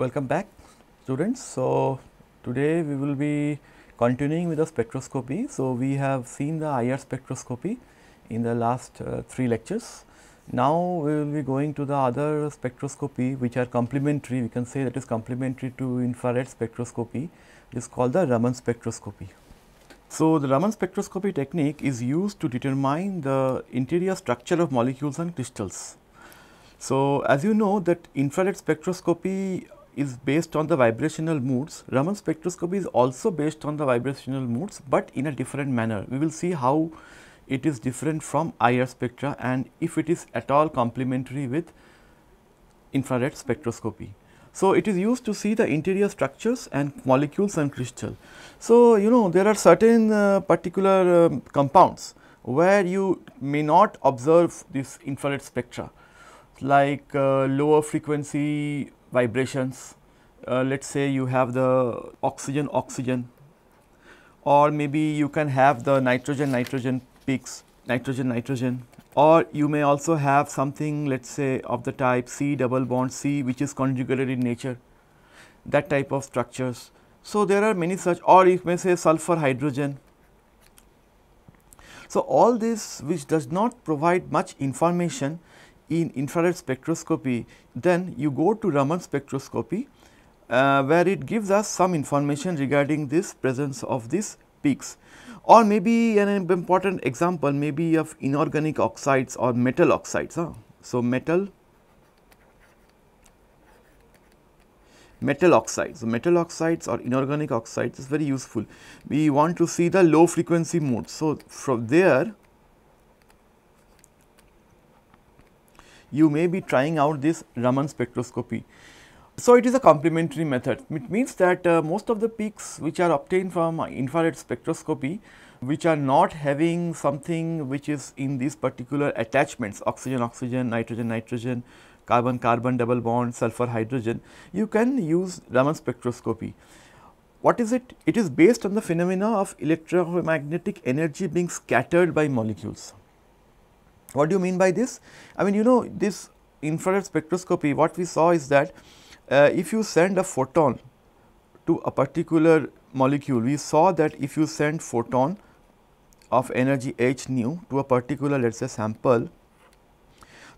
Welcome back students. So, today we will be continuing with the spectroscopy. So, we have seen the IR spectroscopy in the last uh, 3 lectures. Now, we will be going to the other spectroscopy which are complementary, we can say that is complementary to infrared spectroscopy it is called the Raman spectroscopy. So, the Raman spectroscopy technique is used to determine the interior structure of molecules and crystals. So, as you know that infrared spectroscopy is based on the vibrational moods. Raman spectroscopy is also based on the vibrational moods, but in a different manner. We will see how it is different from IR spectra and if it is at all complementary with infrared spectroscopy. So, it is used to see the interior structures and molecules and crystal. So, you know there are certain uh, particular um, compounds where you may not observe this infrared spectra like uh, lower frequency vibrations. Uh, let's say you have the oxygen oxygen or maybe you can have the nitrogen nitrogen peaks nitrogen nitrogen or you may also have something let's say of the type C double bond C which is conjugated in nature that type of structures. So, there are many such or you may say sulfur hydrogen. So, all this which does not provide much information in infrared spectroscopy, then you go to Raman spectroscopy uh, where it gives us some information regarding this presence of these peaks or maybe an important example maybe of inorganic oxides or metal oxides. Huh? So, metal metal oxides. So, metal oxides or inorganic oxides is very useful. We want to see the low frequency mode. So, from there you may be trying out this Raman spectroscopy. So it is a complementary method. It means that uh, most of the peaks which are obtained from infrared spectroscopy which are not having something which is in these particular attachments oxygen oxygen, nitrogen nitrogen, carbon carbon double bond, sulfur hydrogen, you can use Raman spectroscopy. What is it? It is based on the phenomena of electromagnetic energy being scattered by molecules. What do you mean by this? I mean you know this infrared spectroscopy what we saw is that uh, if you send a photon to a particular molecule we saw that if you send photon of energy h nu to a particular let us say sample.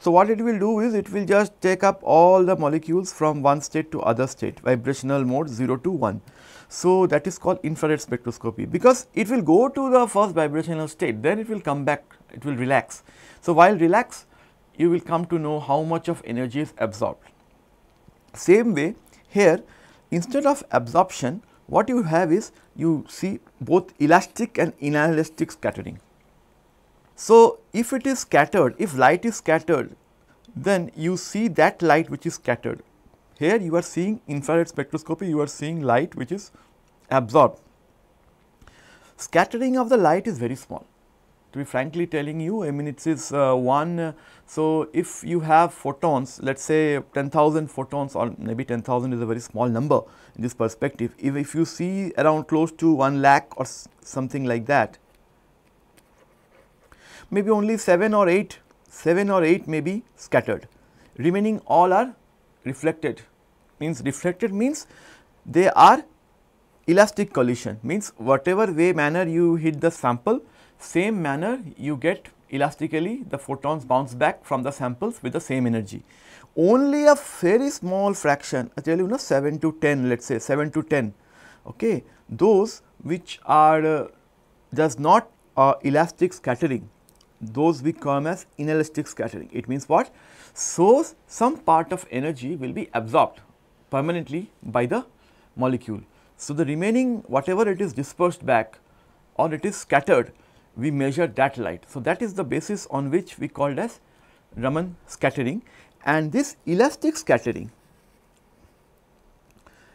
So, what it will do is it will just take up all the molecules from one state to other state vibrational mode 0 to 1. So, that is called infrared spectroscopy because it will go to the first vibrational state then it will come back it will relax so, while relax, you will come to know how much of energy is absorbed. Same way here instead of absorption what you have is you see both elastic and inelastic scattering. So, if it is scattered, if light is scattered then you see that light which is scattered. Here you are seeing infrared spectroscopy, you are seeing light which is absorbed. Scattering of the light is very small to be frankly telling you, I mean, it is uh, one. Uh, so, if you have photons, let us say 10,000 photons or maybe 10,000 is a very small number in this perspective. If, if you see around close to 1 lakh or something like that, maybe only 7 or 8, 7 or 8 may be scattered. Remaining all are reflected, means reflected means they are elastic collision, means whatever way manner you hit the sample, same manner you get elastically the photons bounce back from the samples with the same energy. Only a very small fraction, I tell you, know, 7 to 10, let us say 7 to 10, okay, those which are uh, does not uh, elastic scattering, those we come as inelastic scattering. It means what? So, some part of energy will be absorbed permanently by the molecule. So, the remaining whatever it is dispersed back or it is scattered we measure that light. So, that is the basis on which we called as Raman scattering and this elastic scattering,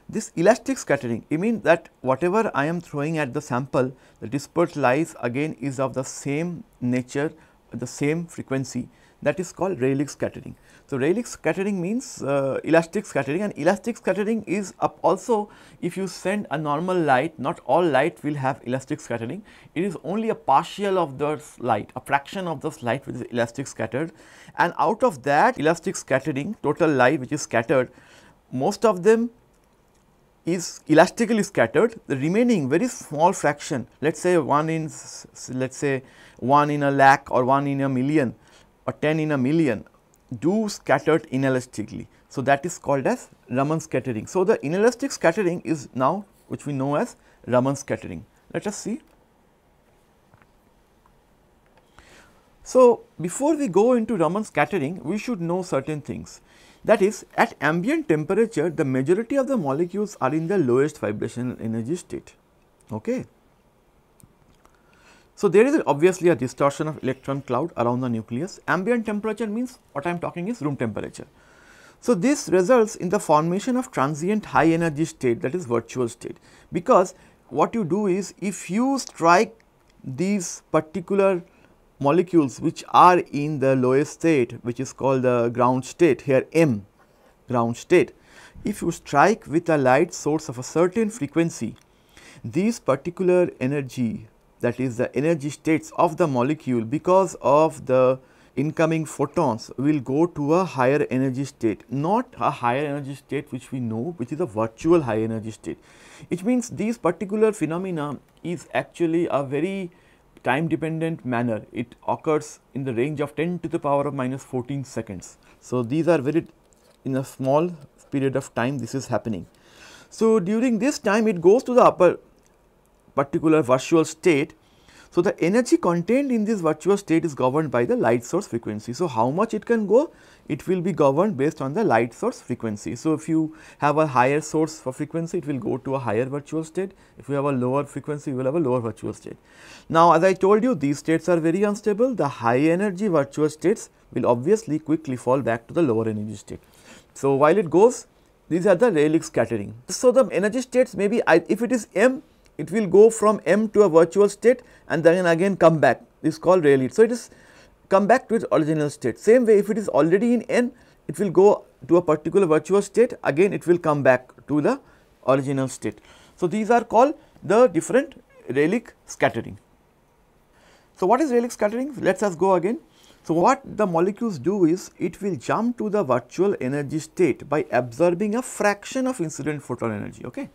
this elastic scattering it means that whatever I am throwing at the sample the dispersed light again is of the same nature the same frequency that is called Rayleigh scattering. So, Rayleigh scattering means uh, elastic scattering and elastic scattering is also if you send a normal light not all light will have elastic scattering it is only a partial of the light a fraction of the light which is elastic scattered and out of that elastic scattering total light which is scattered most of them is elastically scattered the remaining very small fraction let us say 1 in let us say 1 in a lakh or 1 in a million or 10 in a million do scattered inelastically. So, that is called as Raman scattering. So, the inelastic scattering is now which we know as Raman scattering. Let us see. So, before we go into Raman scattering, we should know certain things. That is, at ambient temperature, the majority of the molecules are in the lowest vibrational energy state. Okay. So there is obviously a distortion of electron cloud around the nucleus. Ambient temperature means what I am talking is room temperature. So this results in the formation of transient high energy state that is virtual state because what you do is if you strike these particular molecules which are in the lowest state which is called the ground state here M ground state. If you strike with a light source of a certain frequency these particular energy that is the energy states of the molecule because of the incoming photons will go to a higher energy state, not a higher energy state which we know which is a virtual high energy state. It means these particular phenomena is actually a very time dependent manner. It occurs in the range of 10 to the power of minus 14 seconds. So, these are very in a small period of time this is happening. So, during this time it goes to the upper particular virtual state. So, the energy contained in this virtual state is governed by the light source frequency. So, how much it can go? It will be governed based on the light source frequency. So, if you have a higher source for frequency, it will go to a higher virtual state. If you have a lower frequency, you will have a lower virtual state. Now, as I told you, these states are very unstable. The high energy virtual states will obviously quickly fall back to the lower energy state. So, while it goes, these are the Rayleigh scattering. So, the energy states may be if it is m it will go from M to a virtual state and then again come back this is called ReLead. So, it is come back to its original state same way if it is already in N it will go to a particular virtual state again it will come back to the original state. So, these are called the different relic scattering. So, what is relic scattering? Let us go again. So, what the molecules do is it will jump to the virtual energy state by absorbing a fraction of incident photon energy. Okay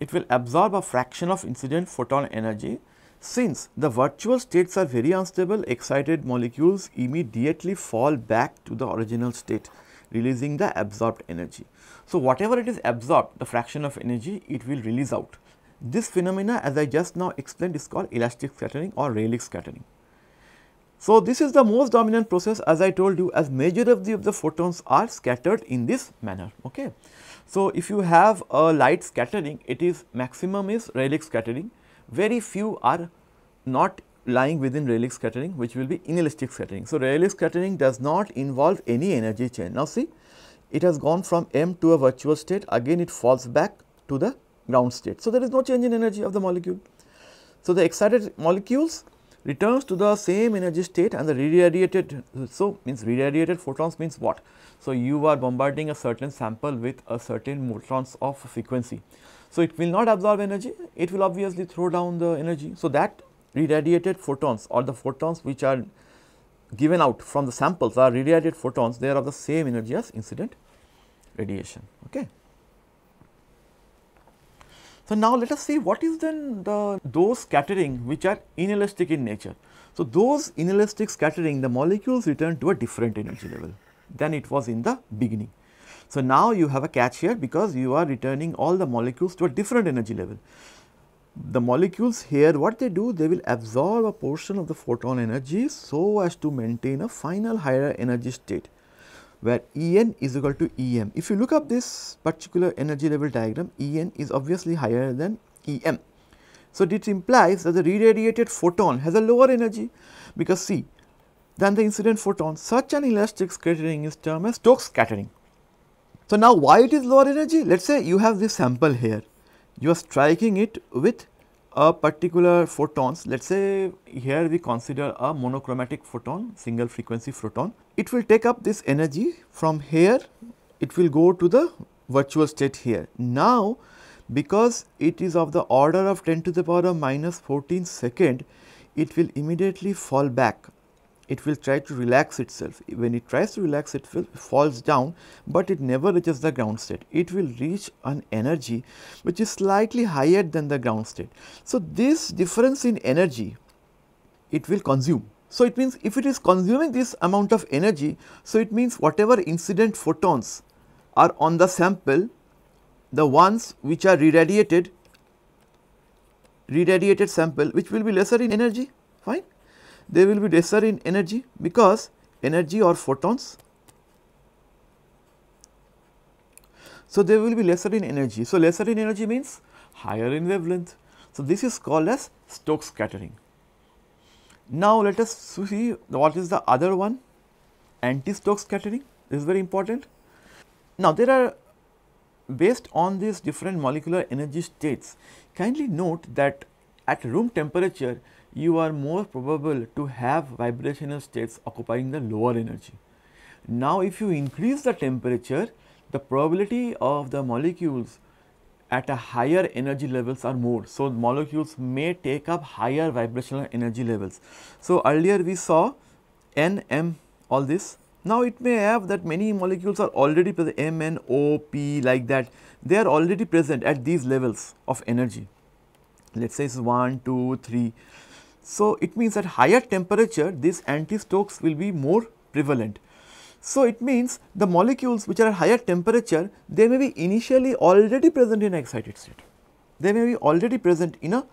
it will absorb a fraction of incident photon energy since the virtual states are very unstable, excited molecules immediately fall back to the original state releasing the absorbed energy. So, whatever it is absorbed the fraction of energy it will release out. This phenomena as I just now explained is called elastic scattering or Rayleigh scattering. So, this is the most dominant process as I told you as majority of the, of the photons are scattered in this manner. Okay. So, if you have a light scattering, it is maximum is Rayleigh scattering, very few are not lying within Rayleigh scattering which will be inelastic scattering. So, Rayleigh scattering does not involve any energy chain. Now, see it has gone from M to a virtual state again it falls back to the ground state. So, there is no change in energy of the molecule. So, the excited molecules returns to the same energy state and the re radiated. So, means re radiated photons means what? So, you are bombarding a certain sample with a certain motrons of frequency. So, it will not absorb energy, it will obviously throw down the energy. So, that re radiated photons or the photons which are given out from the samples are radiated photons, they are of the same energy as incident radiation. Okay. So now let us see what is then the those scattering which are inelastic in nature. So those inelastic scattering the molecules return to a different energy level than it was in the beginning. So now you have a catch here because you are returning all the molecules to a different energy level. The molecules here what they do they will absorb a portion of the photon energy so as to maintain a final higher energy state where En is equal to Em. If you look up this particular energy level diagram, En is obviously higher than Em. So, it implies that the re-radiated photon has a lower energy because see than the incident photon. Such an elastic scattering is termed as Stokes scattering. So, now why it is lower energy? Let us say you have this sample here. You are striking it with a particular photons, let us say here we consider a monochromatic photon, single frequency photon. It will take up this energy from here, it will go to the virtual state here. Now, because it is of the order of 10 to the power of minus 14 second, it will immediately fall back it will try to relax itself. When it tries to relax, it will falls down, but it never reaches the ground state. It will reach an energy which is slightly higher than the ground state. So, this difference in energy, it will consume. So, it means if it is consuming this amount of energy, so it means whatever incident photons are on the sample, the ones which are re-radiated sample which will be lesser in energy, fine there will be lesser in energy because energy or photons. So, there will be lesser in energy. So, lesser in energy means higher in wavelength. So, this is called as Stokes scattering. Now, let us see what is the other one anti-Stokes scattering this is very important. Now, there are based on these different molecular energy states kindly note that at room temperature you are more probable to have vibrational states occupying the lower energy. Now, if you increase the temperature, the probability of the molecules at a higher energy levels are more. So, molecules may take up higher vibrational energy levels. So, earlier we saw N, M, all this. Now, it may have that many molecules are already present, M, N, O, P like that. They are already present at these levels of energy. Let us say it is 1, 2, 3. So, it means at higher temperature these anti-strokes will be more prevalent. So, it means the molecules which are at higher temperature they may be initially already present in an excited state. They may be already present in a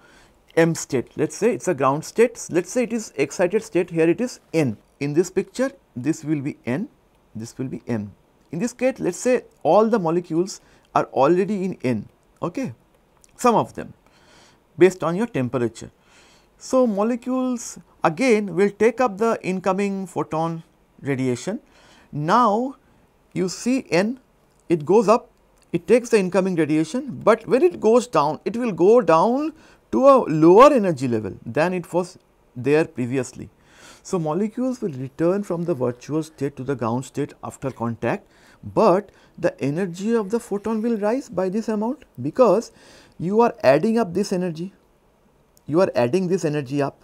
M state let us say it is a ground state let us say it is excited state here it is N. In this picture this will be N this will be M. In this case let us say all the molecules are already in N okay some of them based on your temperature. So, molecules again will take up the incoming photon radiation. Now, you see N, it goes up, it takes the incoming radiation, but when it goes down, it will go down to a lower energy level than it was there previously. So, molecules will return from the virtual state to the ground state after contact, but the energy of the photon will rise by this amount because you are adding up this energy you are adding this energy up.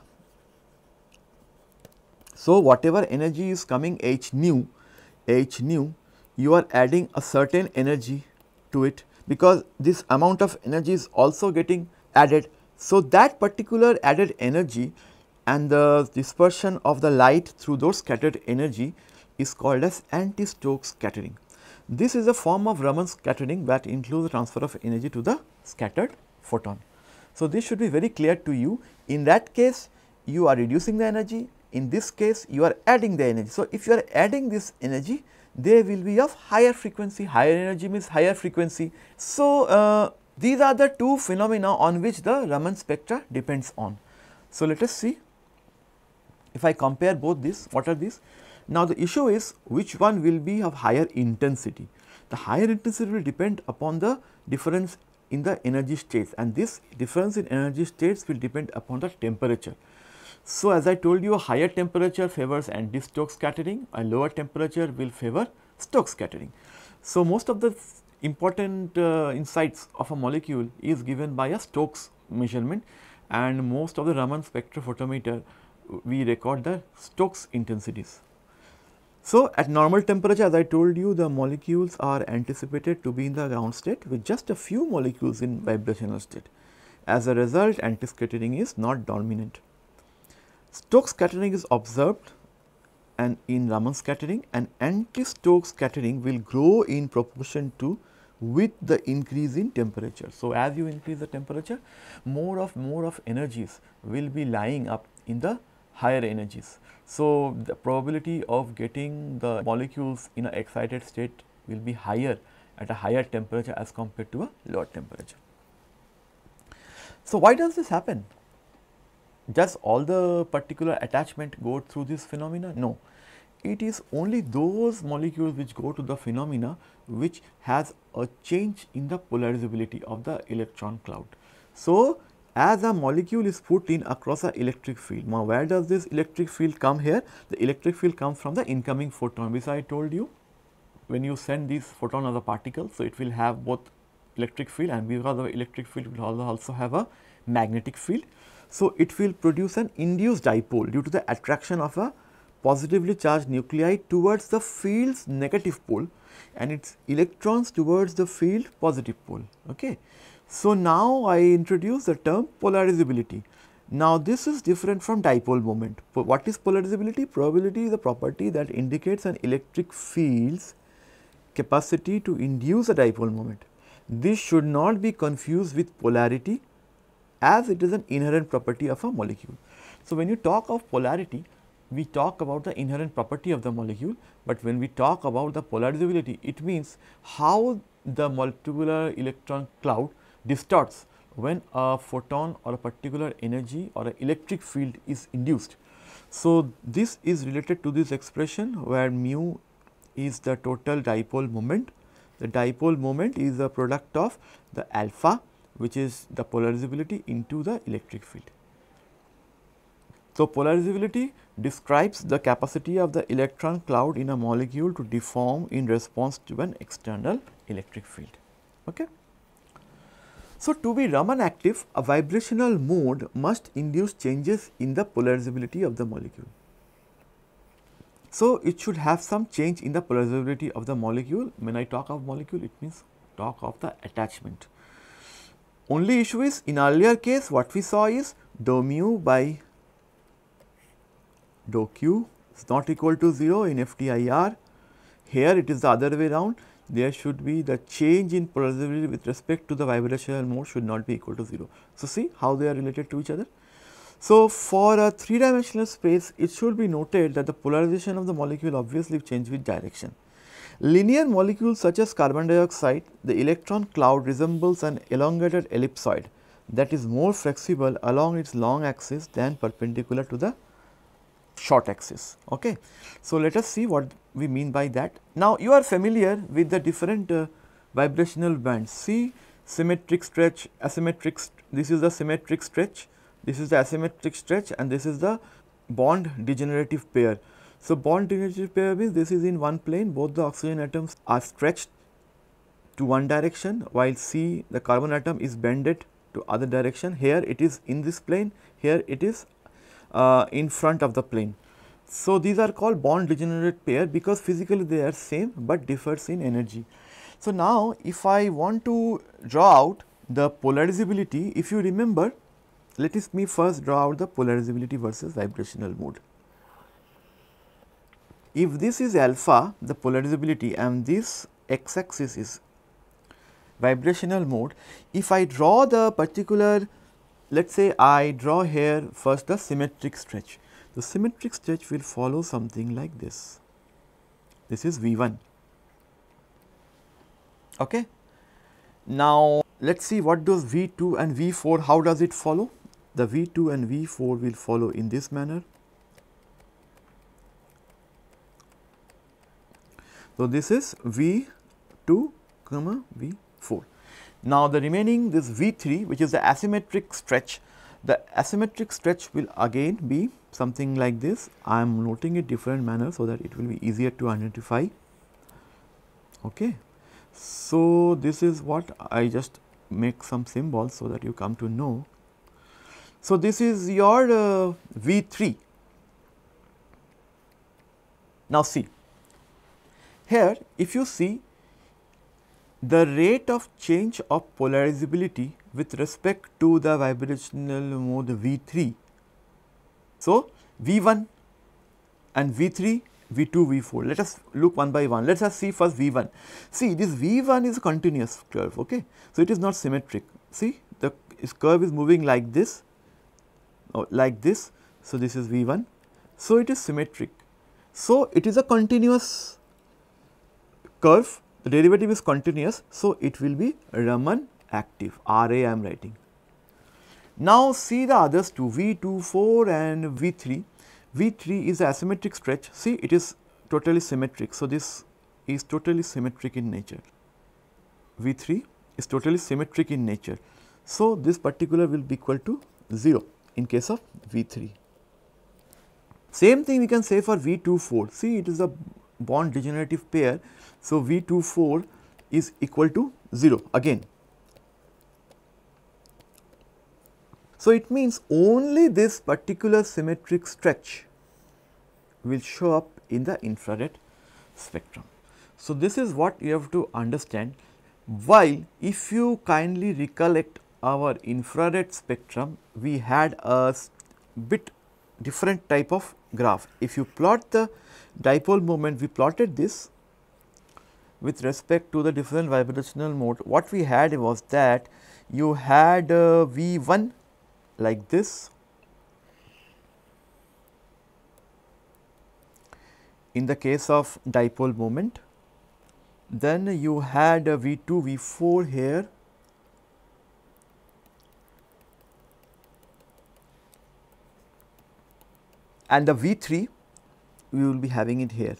So, whatever energy is coming h nu, h nu, you are adding a certain energy to it because this amount of energy is also getting added. So, that particular added energy and the dispersion of the light through those scattered energy is called as anti-Stokes scattering. This is a form of Raman scattering that includes the transfer of energy to the scattered photon. So, this should be very clear to you. In that case, you are reducing the energy. In this case, you are adding the energy. So, if you are adding this energy, they will be of higher frequency. Higher energy means higher frequency. So, uh, these are the two phenomena on which the Raman spectra depends on. So, let us see if I compare both these, what are these? Now, the issue is which one will be of higher intensity. The higher intensity will depend upon the difference in the energy states and this difference in energy states will depend upon the temperature. So, as I told you a higher temperature favors anti-Stokes scattering, a lower temperature will favor Stokes scattering. So, most of the important uh, insights of a molecule is given by a Stokes measurement and most of the Raman spectrophotometer we record the Stokes intensities. So at normal temperature as I told you the molecules are anticipated to be in the ground state with just a few molecules in vibrational state. As a result anti-scattering is not dominant. Stokes scattering is observed and in Raman scattering and anti-Stokes scattering will grow in proportion to with the increase in temperature. So, as you increase the temperature more of more of energies will be lying up in the higher energies. So, the probability of getting the molecules in an excited state will be higher at a higher temperature as compared to a lower temperature. So, why does this happen? Does all the particular attachment go through this phenomena? No. It is only those molecules which go to the phenomena which has a change in the polarizability of the electron cloud. So, as a molecule is put in across a electric field. Now, where does this electric field come here? The electric field comes from the incoming photon which I told you when you send these photon as a particle. So, it will have both electric field and because the electric field will also have a magnetic field. So, it will produce an induced dipole due to the attraction of a positively charged nuclei towards the field's negative pole and its electrons towards the field positive pole. Okay. So, now I introduce the term polarizability. Now, this is different from dipole moment. what is polarizability? Probability is a property that indicates an electric field's capacity to induce a dipole moment. This should not be confused with polarity as it is an inherent property of a molecule. So, when you talk of polarity, we talk about the inherent property of the molecule, but when we talk about the polarizability, it means how the multipolar electron cloud distorts when a photon or a particular energy or an electric field is induced. So, this is related to this expression where mu is the total dipole moment. The dipole moment is the product of the alpha which is the polarizability into the electric field. So, polarizability describes the capacity of the electron cloud in a molecule to deform in response to an external electric field. Okay. So, to be Raman active, a vibrational mode must induce changes in the polarizability of the molecule. So, it should have some change in the polarizability of the molecule. When I talk of molecule, it means talk of the attachment. Only issue is in earlier case what we saw is dou mu by dou q is not equal to 0 in FTIR. Here it is the other way round there should be the change in polarization with respect to the vibrational mode should not be equal to 0. So, see how they are related to each other. So, for a three dimensional space it should be noted that the polarization of the molecule obviously change with direction. Linear molecules such as carbon dioxide, the electron cloud resembles an elongated ellipsoid that is more flexible along its long axis than perpendicular to the short axis. Okay. So, let us see what we mean by that. Now, you are familiar with the different uh, vibrational bands see symmetric stretch, asymmetric, st this is the symmetric stretch, this is the asymmetric stretch and this is the bond degenerative pair. So, bond degenerative pair means this is in one plane both the oxygen atoms are stretched to one direction while C the carbon atom is bended to other direction here it is in this plane here it is uh, in front of the plane. So, these are called bond degenerate pair because physically they are same but differs in energy. So, now if I want to draw out the polarizability, if you remember, let us me first draw out the polarizability versus vibrational mode. If this is alpha, the polarizability and this x axis is vibrational mode, if I draw the particular let us say I draw here first the symmetric stretch. The symmetric stretch will follow something like this. This is V1. Okay. Now, let us see what does V2 and V4, how does it follow? The V2 and V4 will follow in this manner. So, this is V2 comma V4. Now, the remaining this V3 which is the asymmetric stretch, the asymmetric stretch will again be something like this. I am noting it different manner so that it will be easier to identify. Okay. So, this is what I just make some symbols so that you come to know. So, this is your uh, V3. Now, see here if you see the rate of change of polarizability with respect to the vibrational mode V3. So, V1 and V3, V2, V4. Let us look one by one. Let us see first V1. See this V1 is a continuous curve, okay. So, it is not symmetric. See the curve is moving like this or oh, like this. So, this is V1. So, it is symmetric. So, it is a continuous curve the derivative is continuous, so it will be Raman active, Ra I am writing. Now see the others two, V24 and V3. V3 is asymmetric stretch, see it is totally symmetric, so this is totally symmetric in nature. V3 is totally symmetric in nature. So, this particular will be equal to 0 in case of V3. Same thing we can say for V24, see it is a bond degenerative pair. So, V24 is equal to 0 again. So, it means only this particular symmetric stretch will show up in the infrared spectrum. So, this is what you have to understand while if you kindly recollect our infrared spectrum we had a bit different type of graph. If you plot the dipole moment, we plotted this with respect to the different vibrational mode. What we had was that you had uh, V1 like this in the case of dipole moment, then you had V2, V4 here and the V3 we will be having it here.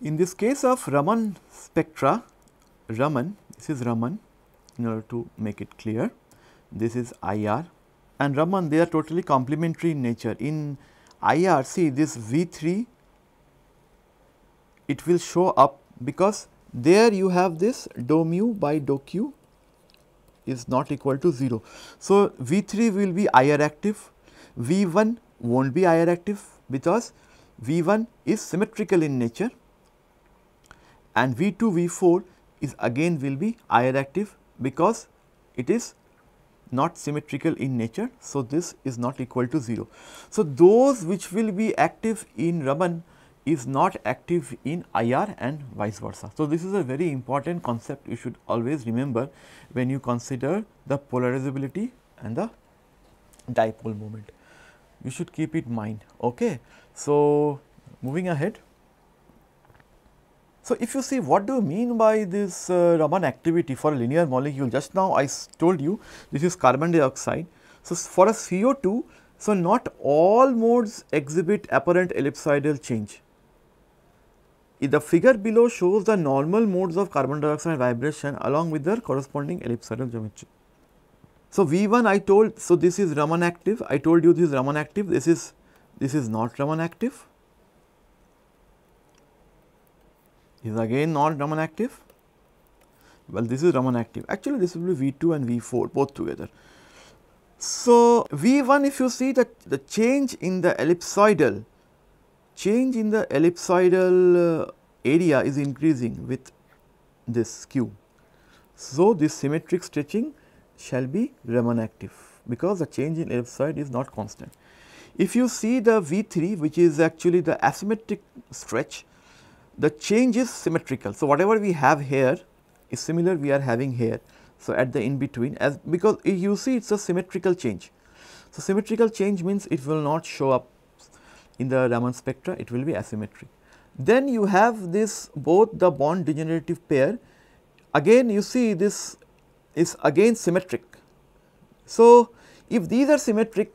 In this case of Raman spectra, Raman, this is Raman in order to make it clear, this is IR and Raman they are totally complementary in nature. In IR see this V3 it will show up because there you have this dou mu by dou q is not equal to 0. So, V3 will be IR active, V1 will not be IR active because V1 is symmetrical in nature and V2, V4 is again will be IR active because it is not symmetrical in nature. So, this is not equal to 0. So, those which will be active in Raman is not active in IR and vice versa. So, this is a very important concept you should always remember when you consider the polarizability and the dipole moment. You should keep it mind. Okay. So, moving ahead. So, if you see what do you mean by this uh, Raman activity for a linear molecule, just now I told you this is carbon dioxide. So, for a CO2, so not all modes exhibit apparent ellipsoidal change. The figure below shows the normal modes of carbon dioxide vibration along with their corresponding ellipsoidal geometry. So, V1 I told, so this is Raman active, I told you this is Raman active, this is, this is not Raman active, is again not Raman active, well this is Raman active, actually this will be V2 and V4 both together. So, V1 if you see that the change in the ellipsoidal change in the ellipsoidal uh, area is increasing with this q. So, this symmetric stretching shall be Raman active because the change in ellipsoid is not constant. If you see the V3 which is actually the asymmetric stretch, the change is symmetrical. So, whatever we have here is similar we are having here. So, at the in between as because you see it is a symmetrical change. So, symmetrical change means it will not show up in the Raman spectra it will be asymmetric. Then you have this both the bond degenerative pair again you see this is again symmetric. So, if these are symmetric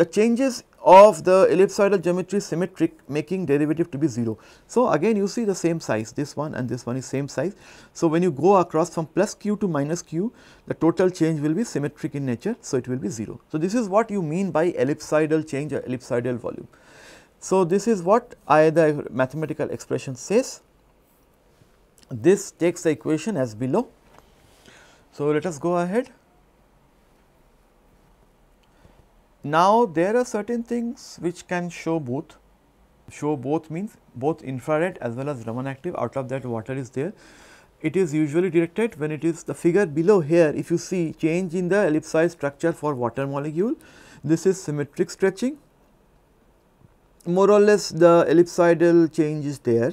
the changes of the ellipsoidal geometry symmetric making derivative to be 0. So, again you see the same size this one and this one is same size. So, when you go across from plus q to minus q the total change will be symmetric in nature. So, it will be 0. So, this is what you mean by ellipsoidal change or ellipsoidal volume. So, this is what I the mathematical expression says. This takes the equation as below. So, let us go ahead. Now, there are certain things which can show both. Show both means both infrared as well as Raman active out of that water is there. It is usually directed when it is the figure below here if you see change in the ellipsoid structure for water molecule. This is symmetric stretching more or less the ellipsoidal change is there.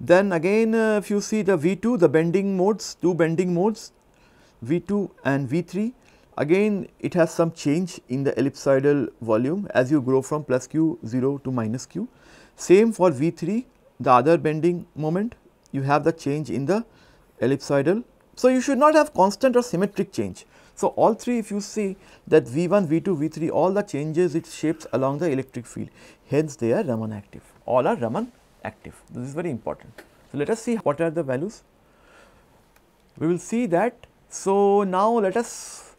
Then again uh, if you see the V2 the bending modes, two bending modes V2 and V3 again it has some change in the ellipsoidal volume as you grow from plus q 0 to minus q. Same for V3 the other bending moment you have the change in the ellipsoidal. So, you should not have constant or symmetric change so, all three if you see that V1, V2, V3 all the changes its shapes along the electric field hence they are Raman active all are Raman active this is very important. So, let us see what are the values we will see that. So, now let us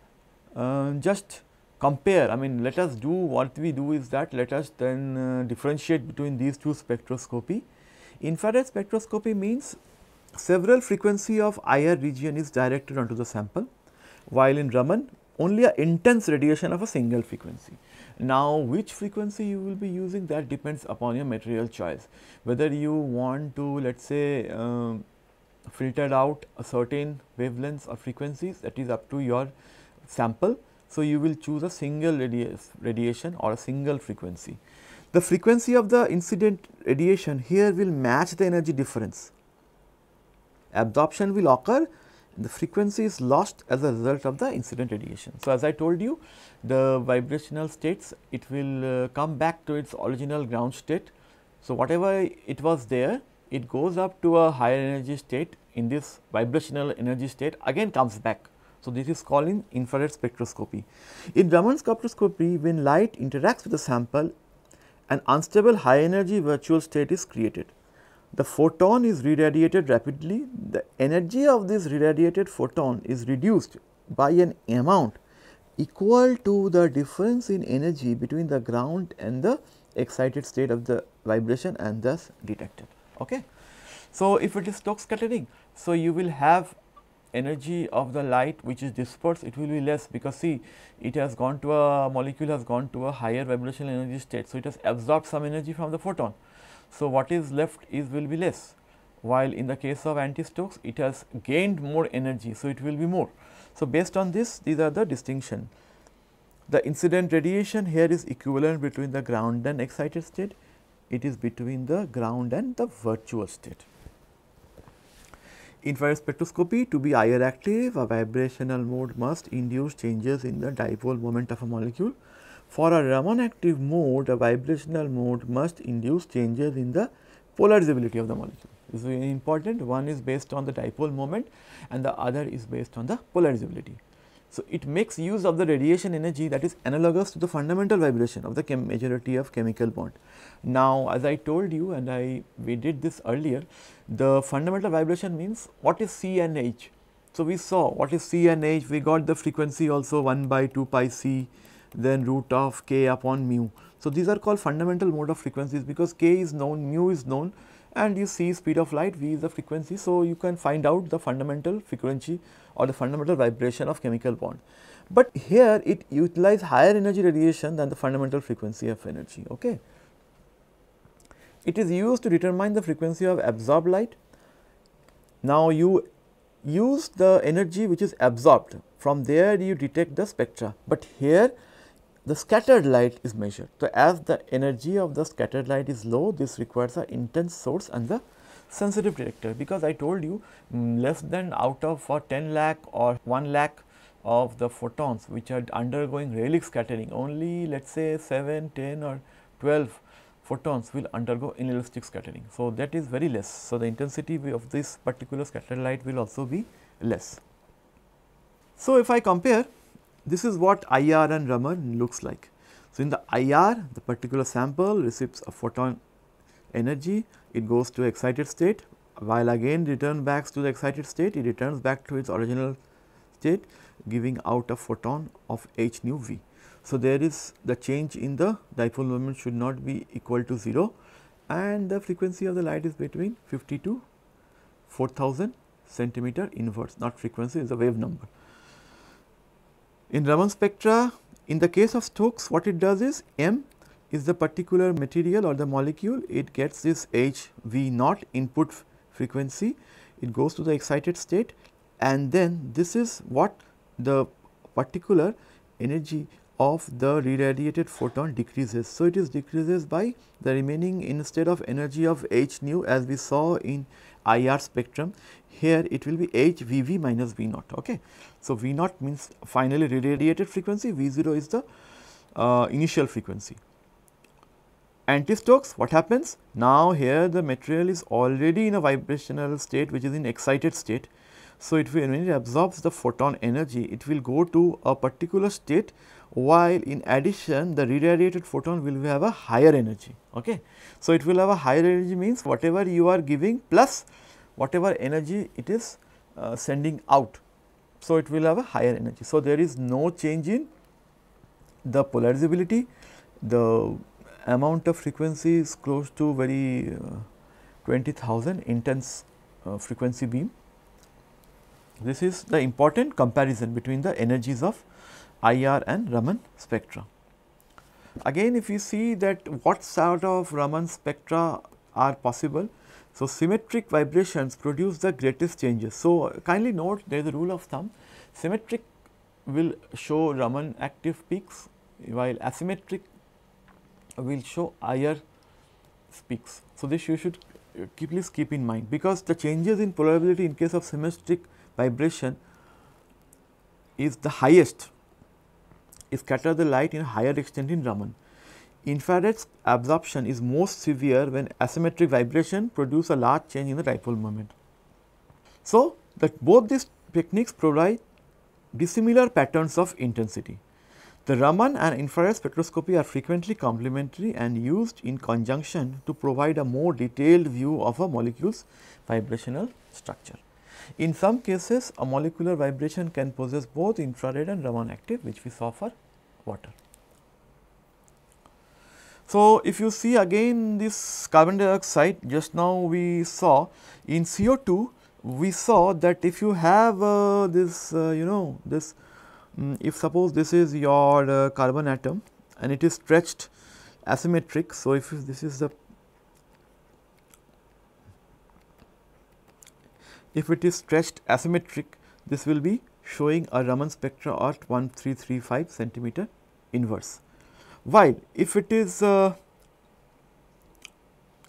uh, just compare I mean let us do what we do is that let us then uh, differentiate between these two spectroscopy. Infrared spectroscopy means several frequency of IR region is directed onto the sample while in Raman only a intense radiation of a single frequency. Now, which frequency you will be using that depends upon your material choice, whether you want to let us say uh, um, filter out a certain wavelengths or frequencies that is up to your sample. So, you will choose a single radiation or a single frequency. The frequency of the incident radiation here will match the energy difference. Absorption will occur the frequency is lost as a result of the incident radiation. So, as I told you the vibrational states it will uh, come back to its original ground state. So, whatever it was there it goes up to a higher energy state in this vibrational energy state again comes back. So, this is called in infrared spectroscopy. In Raman spectroscopy when light interacts with the sample an unstable high energy virtual state is created the photon is re-radiated rapidly, the energy of this re-radiated photon is reduced by an amount equal to the difference in energy between the ground and the excited state of the vibration and thus detected. Okay. So, if it is Stokes scattering, so you will have energy of the light which is dispersed it will be less because see it has gone to a molecule has gone to a higher vibrational energy state. So, it has absorbed some energy from the photon so, what is left is will be less while in the case of anti-Stokes it has gained more energy. So, it will be more. So, based on this these are the distinction. The incident radiation here is equivalent between the ground and excited state, it is between the ground and the virtual state. Infrared spectroscopy to be IR active a vibrational mode must induce changes in the dipole moment of a molecule for a Raman active mode, a vibrational mode must induce changes in the polarizability of the molecule. This is very important. One is based on the dipole moment and the other is based on the polarizability. So, it makes use of the radiation energy that is analogous to the fundamental vibration of the majority of chemical bond. Now, as I told you and I we did this earlier, the fundamental vibration means what is C and H. So, we saw what is C and H, we got the frequency also 1 by 2 pi C then root of k upon mu. So, these are called fundamental mode of frequencies because k is known, mu is known and you see speed of light, v is the frequency. So, you can find out the fundamental frequency or the fundamental vibration of chemical bond. But here it utilize higher energy radiation than the fundamental frequency of energy. Okay. It is used to determine the frequency of absorbed light. Now, you use the energy which is absorbed from there you detect the spectra, but here the scattered light is measured. So, as the energy of the scattered light is low, this requires a intense source and the sensitive detector because I told you mm, less than out of uh, 10 lakh or 1 lakh of the photons which are undergoing Rayleigh scattering only let us say 7, 10 or 12 photons will undergo inelastic scattering. So, that is very less. So, the intensity of this particular scattered light will also be less. So, if I compare this is what IR and Raman looks like. So, in the IR, the particular sample receives a photon energy, it goes to excited state, while again return back to the excited state, it returns back to its original state giving out a photon of h nu v. So, there is the change in the dipole moment should not be equal to 0 and the frequency of the light is between 50 to 4000 centimeter inverse, not frequency is a wave number. In Raman spectra, in the case of Stokes, what it does is M is the particular material or the molecule, it gets this HV naught input frequency, it goes to the excited state and then this is what the particular energy of the re-radiated photon decreases. So, it is decreases by the remaining instead of energy of h nu as we saw in IR spectrum here it will be h v v minus v naught. Okay. So, v naught means finally radiated frequency v 0 is the uh, initial frequency. Anti-Stokes what happens? Now here the material is already in a vibrational state which is in excited state. So, it will, when it absorbs the photon energy it will go to a particular state while in addition the re-radiated photon will have a higher energy. Okay. So, it will have a higher energy means whatever you are giving plus whatever energy it is uh, sending out. So, it will have a higher energy. So, there is no change in the polarizability, the amount of frequency is close to very uh, 20,000 intense uh, frequency beam. This is the important comparison between the energies of IR and Raman spectra. Again if you see that what sort of Raman spectra are possible, so symmetric vibrations produce the greatest changes. So kindly note there is a rule of thumb, symmetric will show Raman active peaks while asymmetric will show IR peaks. So this you should keep, please keep in mind because the changes in probability in case of symmetric vibration is the highest scatter the light in a higher extent in Raman. Infrared absorption is most severe when asymmetric vibration produce a large change in the dipole moment. So, that both these techniques provide dissimilar patterns of intensity. The Raman and infrared spectroscopy are frequently complementary and used in conjunction to provide a more detailed view of a molecule's vibrational structure. In some cases, a molecular vibration can possess both infrared and Raman active which we saw for water. So, if you see again this carbon dioxide just now we saw in CO2 we saw that if you have uh, this uh, you know this um, if suppose this is your uh, carbon atom and it is stretched asymmetric. So, if this is the If it is stretched asymmetric, this will be showing a Raman spectra at 1335 centimeter inverse. While if it is, uh,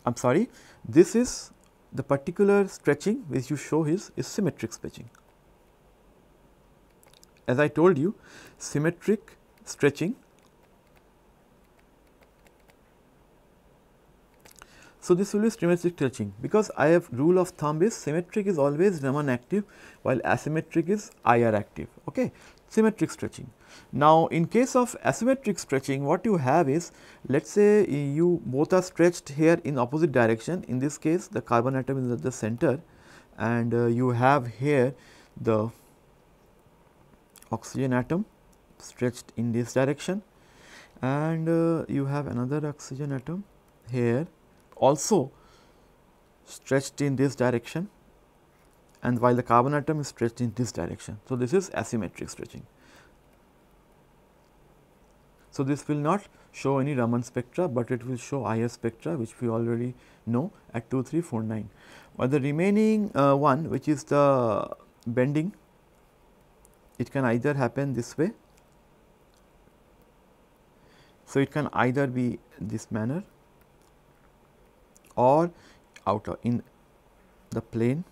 I am sorry, this is the particular stretching which you show is, is symmetric stretching. As I told you, symmetric stretching So, this will be symmetric stretching because I have rule of thumb is symmetric is always Raman active while asymmetric is IR active, okay, symmetric stretching. Now, in case of asymmetric stretching what you have is let us say you both are stretched here in opposite direction in this case the carbon atom is at the center and uh, you have here the oxygen atom stretched in this direction and uh, you have another oxygen atom here also stretched in this direction and while the carbon atom is stretched in this direction. So, this is asymmetric stretching. So, this will not show any Raman spectra, but it will show IS spectra which we already know at 2349. But the remaining uh, one which is the bending, it can either happen this way. So, it can either be this manner or out in the plane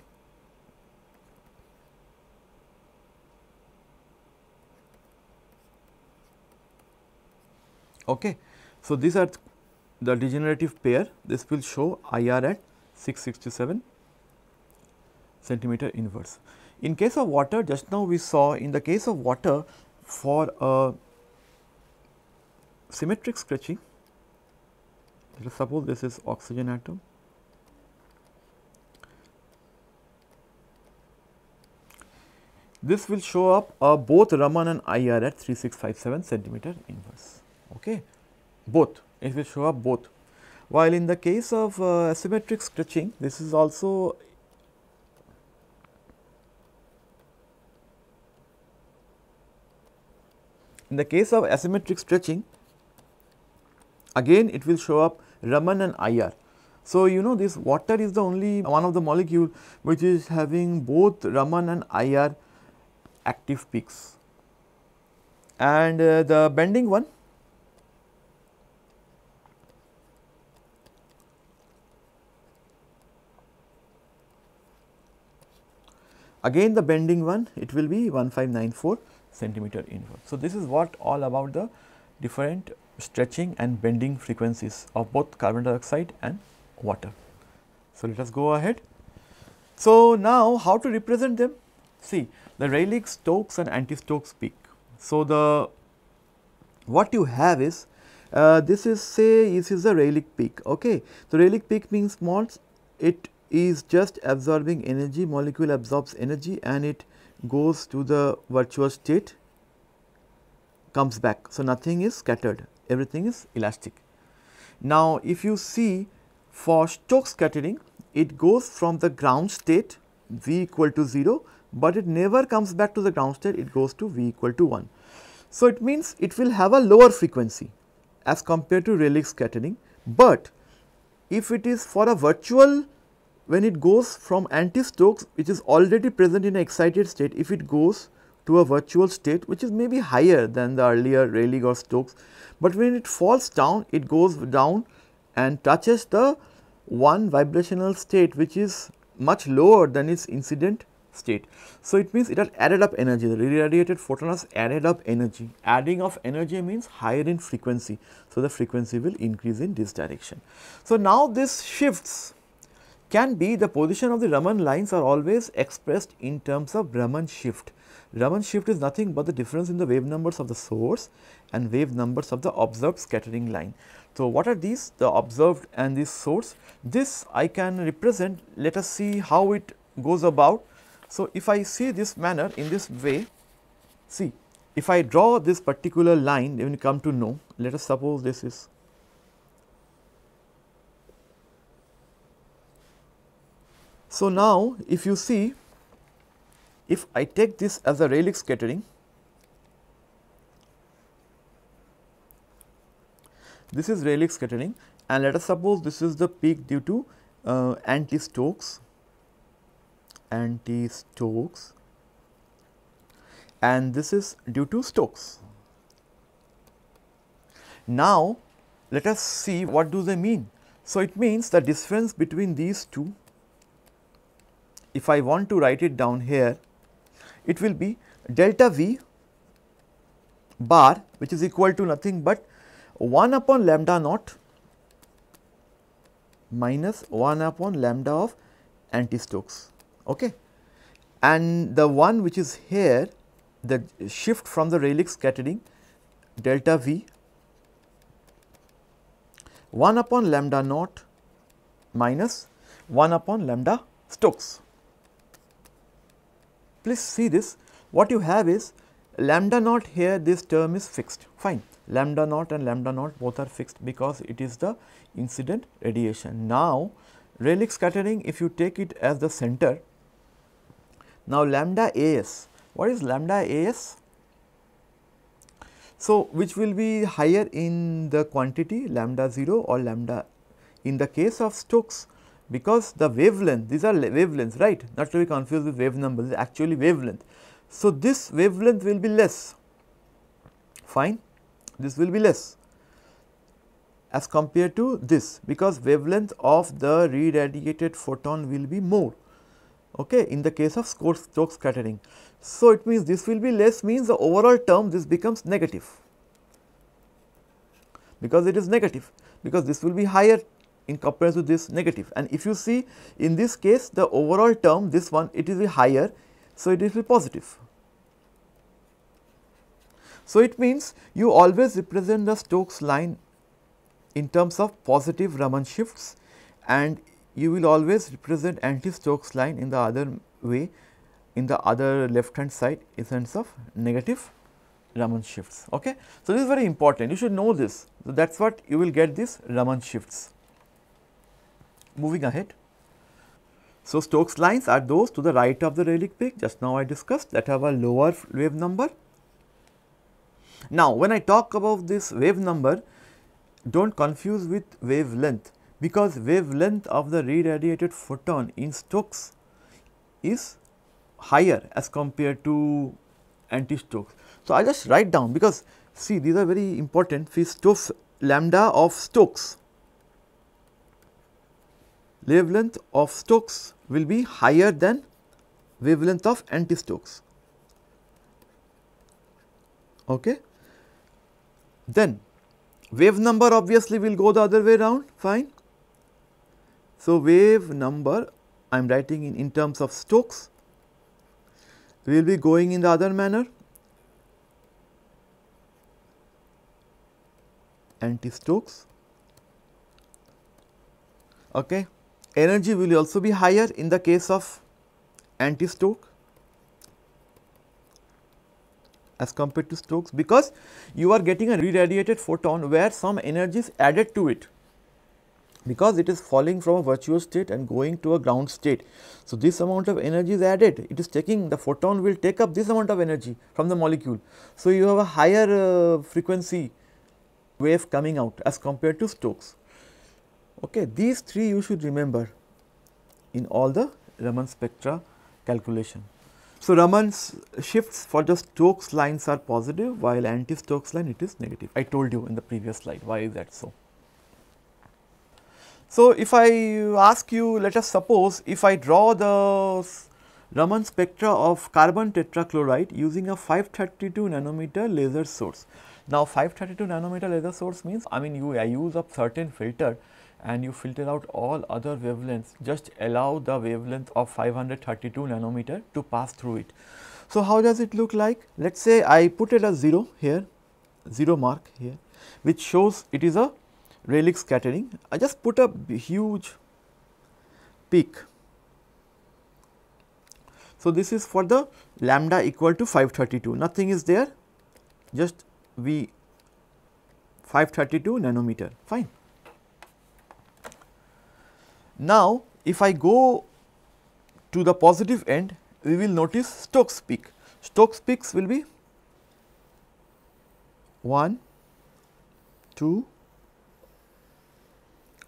okay so these are the degenerative pair this will show IR at 667 centimeter inverse. In case of water just now we saw in the case of water for a symmetric stretching let us suppose this is oxygen atom this will show up uh, both Raman and IR at 3657 centimeter inverse okay both it will show up both while in the case of uh, asymmetric stretching this is also in the case of asymmetric stretching again it will show up Raman and IR. So, you know this water is the only one of the molecule which is having both Raman and IR active peaks and uh, the bending one again the bending one it will be 1594 centimeter inverse. So, this is what all about the different stretching and bending frequencies of both carbon dioxide and water. So, let us go ahead. So, now how to represent them? See the Rayleigh-Stokes and anti-Stokes peak. So, the what you have is uh, this is say this is the Rayleigh peak okay. So, Rayleigh peak means small. it is just absorbing energy molecule absorbs energy and it goes to the virtual state comes back. So, nothing is scattered everything is elastic. Now, if you see for Stokes scattering, it goes from the ground state v equal to 0, but it never comes back to the ground state, it goes to v equal to 1. So, it means it will have a lower frequency as compared to Rayleigh scattering, but if it is for a virtual when it goes from anti-Stokes which is already present in an excited state, if it goes to a virtual state which is maybe higher than the earlier Rayleigh or Stokes, but when it falls down it goes down and touches the one vibrational state which is much lower than its incident state. So, it means it has added up energy, the re-radiated photon has added up energy, adding of energy means higher in frequency. So, the frequency will increase in this direction. So, now this shifts can be the position of the Raman lines are always expressed in terms of Raman shift. Raman shift is nothing but the difference in the wave numbers of the source and wave numbers of the observed scattering line. So, what are these? The observed and the source. This I can represent, let us see how it goes about. So, if I see this manner in this way, see if I draw this particular line when you come to know, let us suppose this is So now if you see if I take this as a Rayleigh scattering, this is Rayleigh scattering and let us suppose this is the peak due to uh, anti-Stokes, anti-Stokes and this is due to Stokes. Now, let us see what do they mean. So, it means the difference between these two, if I want to write it down here, it will be delta V bar which is equal to nothing but 1 upon lambda naught minus 1 upon lambda of anti-Stokes. Okay. And the one which is here the shift from the Rayleigh scattering delta V 1 upon lambda naught minus 1 upon lambda Stokes please see this what you have is lambda naught here this term is fixed fine lambda naught and lambda naught both are fixed because it is the incident radiation. Now, Rayleigh scattering if you take it as the center now lambda as what is lambda as? So, which will be higher in the quantity lambda 0 or lambda in the case of Stokes because the wavelength, these are wavelengths, right, not to be confused with wave numbers, actually wavelength. So, this wavelength will be less, fine, this will be less as compared to this because wavelength of the re-radiated photon will be more okay, in the case of Stokes scattering. So, it means this will be less means the overall term this becomes negative because it is negative because this will be higher in comparison to this negative and if you see in this case the overall term this one it is higher so it is positive so it means you always represent the Stokes line in terms of positive Raman shifts and you will always represent anti-Stokes line in the other way in the other left hand side in terms of negative Raman shifts. Okay? So, this is very important you should know this. So, that is what you will get this Raman shifts. Moving ahead. So, Stokes lines are those to the right of the Rayleigh peak just now I discussed that have a lower wave number. Now, when I talk about this wave number, do not confuse with wavelength because wavelength of the re-radiated photon in Stokes is higher as compared to anti-Stokes. So, I just write down because see these are very important see Stokes lambda of Stokes wavelength of Stokes will be higher than wavelength of anti-Stokes. Okay. Then wave number obviously will go the other way round fine. So, wave number I am writing in, in terms of Stokes will be going in the other manner anti-Stokes. Okay energy will also be higher in the case of anti-stroke as compared to strokes because you are getting a re-radiated photon where some energy is added to it because it is falling from a virtuous state and going to a ground state. So, this amount of energy is added, it is taking the photon will take up this amount of energy from the molecule. So, you have a higher uh, frequency wave coming out as compared to strokes. Okay, these three you should remember in all the Raman spectra calculation. So, Raman's shifts for the Stokes lines are positive while anti-Stokes line it is negative. I told you in the previous slide why is that so. So, if I ask you let us suppose if I draw the Raman spectra of carbon tetrachloride using a 532 nanometer laser source. Now, 532 nanometer laser source means I mean you I use a certain filter and you filter out all other wavelengths, just allow the wavelength of 532 nanometer to pass through it. So, how does it look like? Let us say I put it as 0 here, 0 mark here, which shows it is a Rayleigh scattering. I just put a huge peak. So, this is for the lambda equal to 532, nothing is there, just V 532 nanometer, fine. Now, if I go to the positive end, we will notice Stokes peak. Stokes peaks will be 1, 2,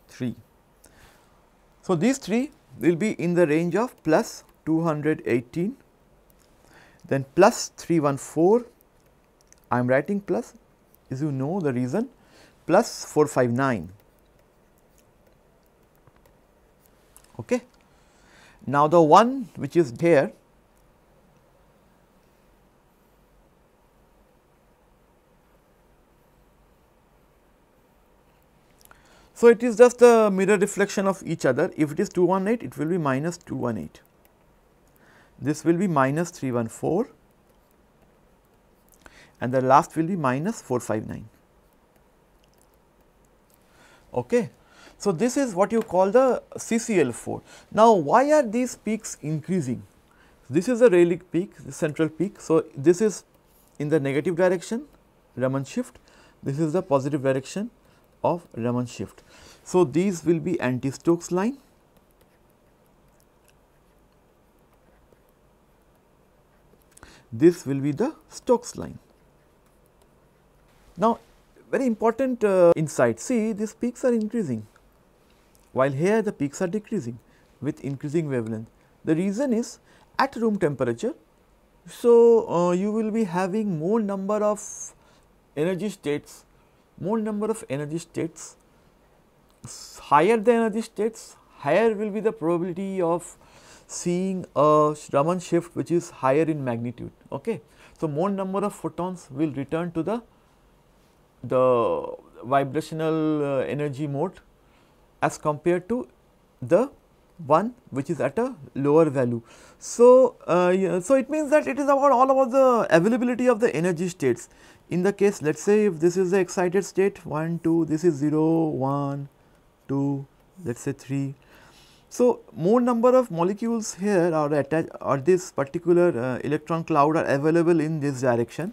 3. So, these 3 will be in the range of plus 218, then plus 314, I am writing plus, as you know the reason, plus 459. Okay. Now, the one which is there So, it is just a mirror reflection of each other. If it is 218, it will be minus 218. This will be minus 314 and the last will be minus 459. Okay. So, this is what you call the CCL4. Now, why are these peaks increasing? This is the Rayleigh peak, the central peak. So, this is in the negative direction Raman shift, this is the positive direction of Raman shift. So, these will be anti-Stokes line. This will be the Stokes line. Now, very important uh, insight, see these peaks are increasing while here the peaks are decreasing with increasing wavelength. The reason is at room temperature, so uh, you will be having more number of energy states, more number of energy states, higher the energy states, higher will be the probability of seeing a Raman shift which is higher in magnitude. Okay. So, more number of photons will return to the, the vibrational uh, energy mode as compared to the one which is at a lower value. So, uh, yeah, so it means that it is about all about the availability of the energy states. In the case let us say if this is the excited state 1, 2, this is 0, 1, 2, let us say 3. So, more number of molecules here are attached or this particular uh, electron cloud are available in this direction.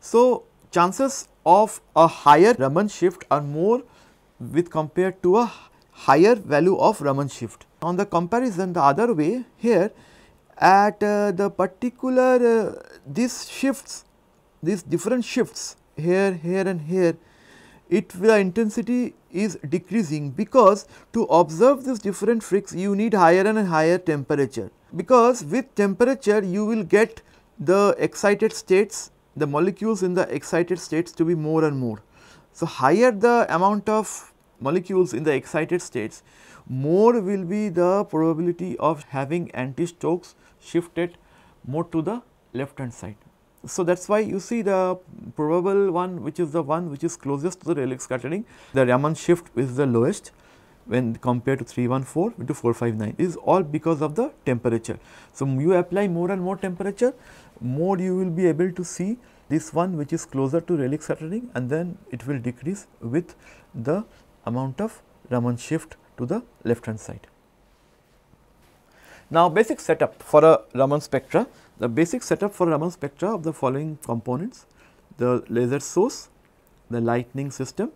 So, chances of a higher Raman shift are more with compared to a higher value of Raman shift. On the comparison the other way here at uh, the particular uh, these shifts these different shifts here here and here it the intensity is decreasing because to observe these different freaks you need higher and higher temperature because with temperature you will get the excited states the molecules in the excited states to be more and more so, higher the amount of molecules in the excited states, more will be the probability of having anti-strokes shifted more to the left hand side. So, that is why you see the probable one which is the one which is closest to the Rayleigh scattering, the Raman shift is the lowest when compared to 314 into 459 is all because of the temperature. So, you apply more and more temperature, more you will be able to see this one which is closer to relic scattering and then it will decrease with the amount of Raman shift to the left hand side. Now, basic setup for a Raman spectra, the basic setup for Raman spectra of the following components, the laser source, the lightning system,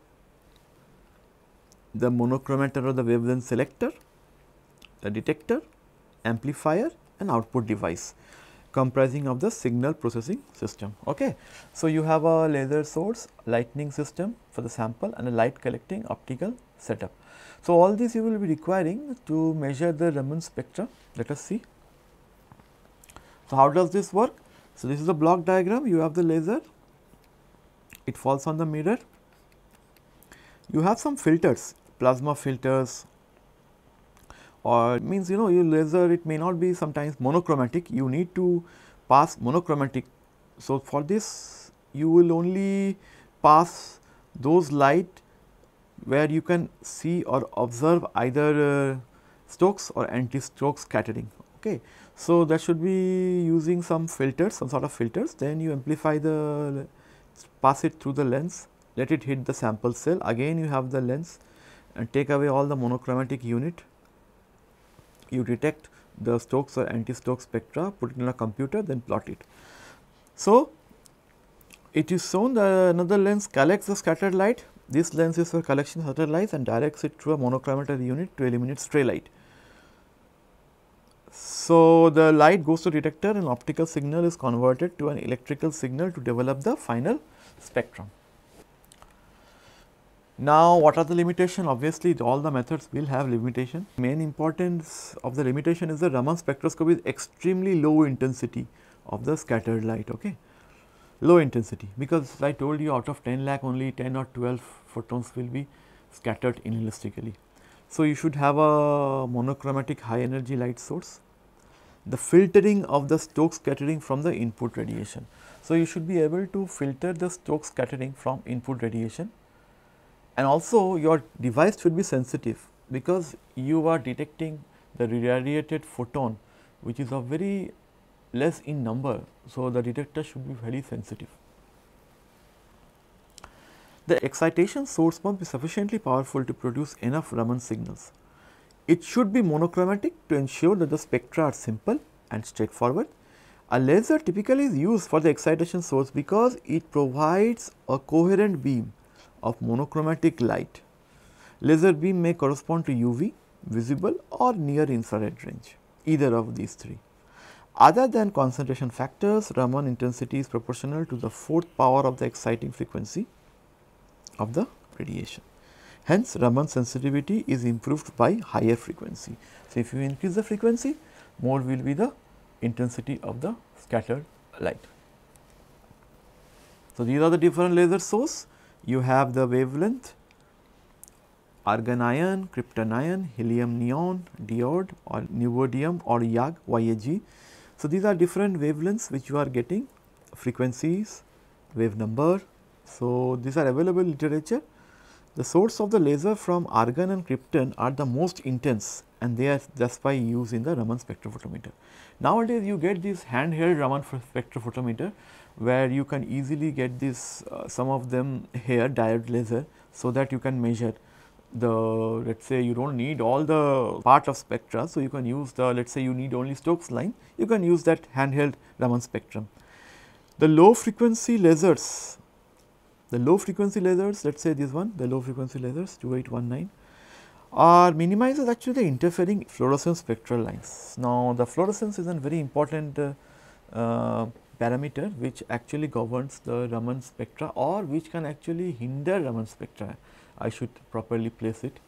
the monochromator or the wavelength selector, the detector, amplifier and output device comprising of the signal processing system. Okay. So, you have a laser source, lightning system for the sample and a light collecting optical setup. So, all these you will be requiring to measure the Raman spectrum. Let us see. So, how does this work? So, this is a block diagram. You have the laser, it falls on the mirror. You have some filters, plasma filters, or means you know your laser it may not be sometimes monochromatic you need to pass monochromatic. So, for this you will only pass those light where you can see or observe either uh, Stokes or anti-Stokes scattering. Okay. So, that should be using some filters some sort of filters then you amplify the pass it through the lens let it hit the sample cell again you have the lens and take away all the monochromatic unit you detect the Stokes or anti-Stokes spectra, put it in a computer, then plot it. So, it is shown that another lens collects the scattered light. This lens is for collection scattered light and directs it through a monochromator unit to eliminate stray light. So, the light goes to detector and optical signal is converted to an electrical signal to develop the final spectrum. Now what are the limitation? Obviously all the methods will have limitation. Main importance of the limitation is the Raman spectroscopy is extremely low intensity of the scattered light, okay. Low intensity because I told you out of 10 lakh only 10 or 12 photons will be scattered inelastically. So you should have a monochromatic high energy light source. The filtering of the Stokes scattering from the input radiation. So you should be able to filter the Stokes scattering from input radiation and also your device should be sensitive because you are detecting the radiated photon which is a very less in number. So, the detector should be very sensitive. The excitation source pump is sufficiently powerful to produce enough Raman signals. It should be monochromatic to ensure that the spectra are simple and straightforward. A laser typically is used for the excitation source because it provides a coherent beam of monochromatic light, laser beam may correspond to UV, visible or near infrared range, either of these three. Other than concentration factors, Raman intensity is proportional to the fourth power of the exciting frequency of the radiation. Hence, Raman sensitivity is improved by higher frequency. So, if you increase the frequency, more will be the intensity of the scattered light. So, these are the different laser source you have the wavelength argon ion, krypton ion, helium neon, diode or neodymium or YAG, YAG. So, these are different wavelengths which you are getting frequencies, wave number. So, these are available literature. The source of the laser from argon and krypton are the most intense and they are just by use in the Raman spectrophotometer. Nowadays you get these handheld Raman spectrophotometer where you can easily get this uh, some of them here diode laser so that you can measure the let us say you do not need all the part of spectra. So, you can use the let us say you need only Stokes line you can use that handheld Raman spectrum. The low frequency lasers the low frequency lasers let us say this one the low frequency lasers 2819 are minimizes actually the interfering fluorescence spectral lines. Now, the fluorescence is a very important uh, uh, parameter which actually governs the Raman spectra or which can actually hinder Raman spectra. I should properly place it.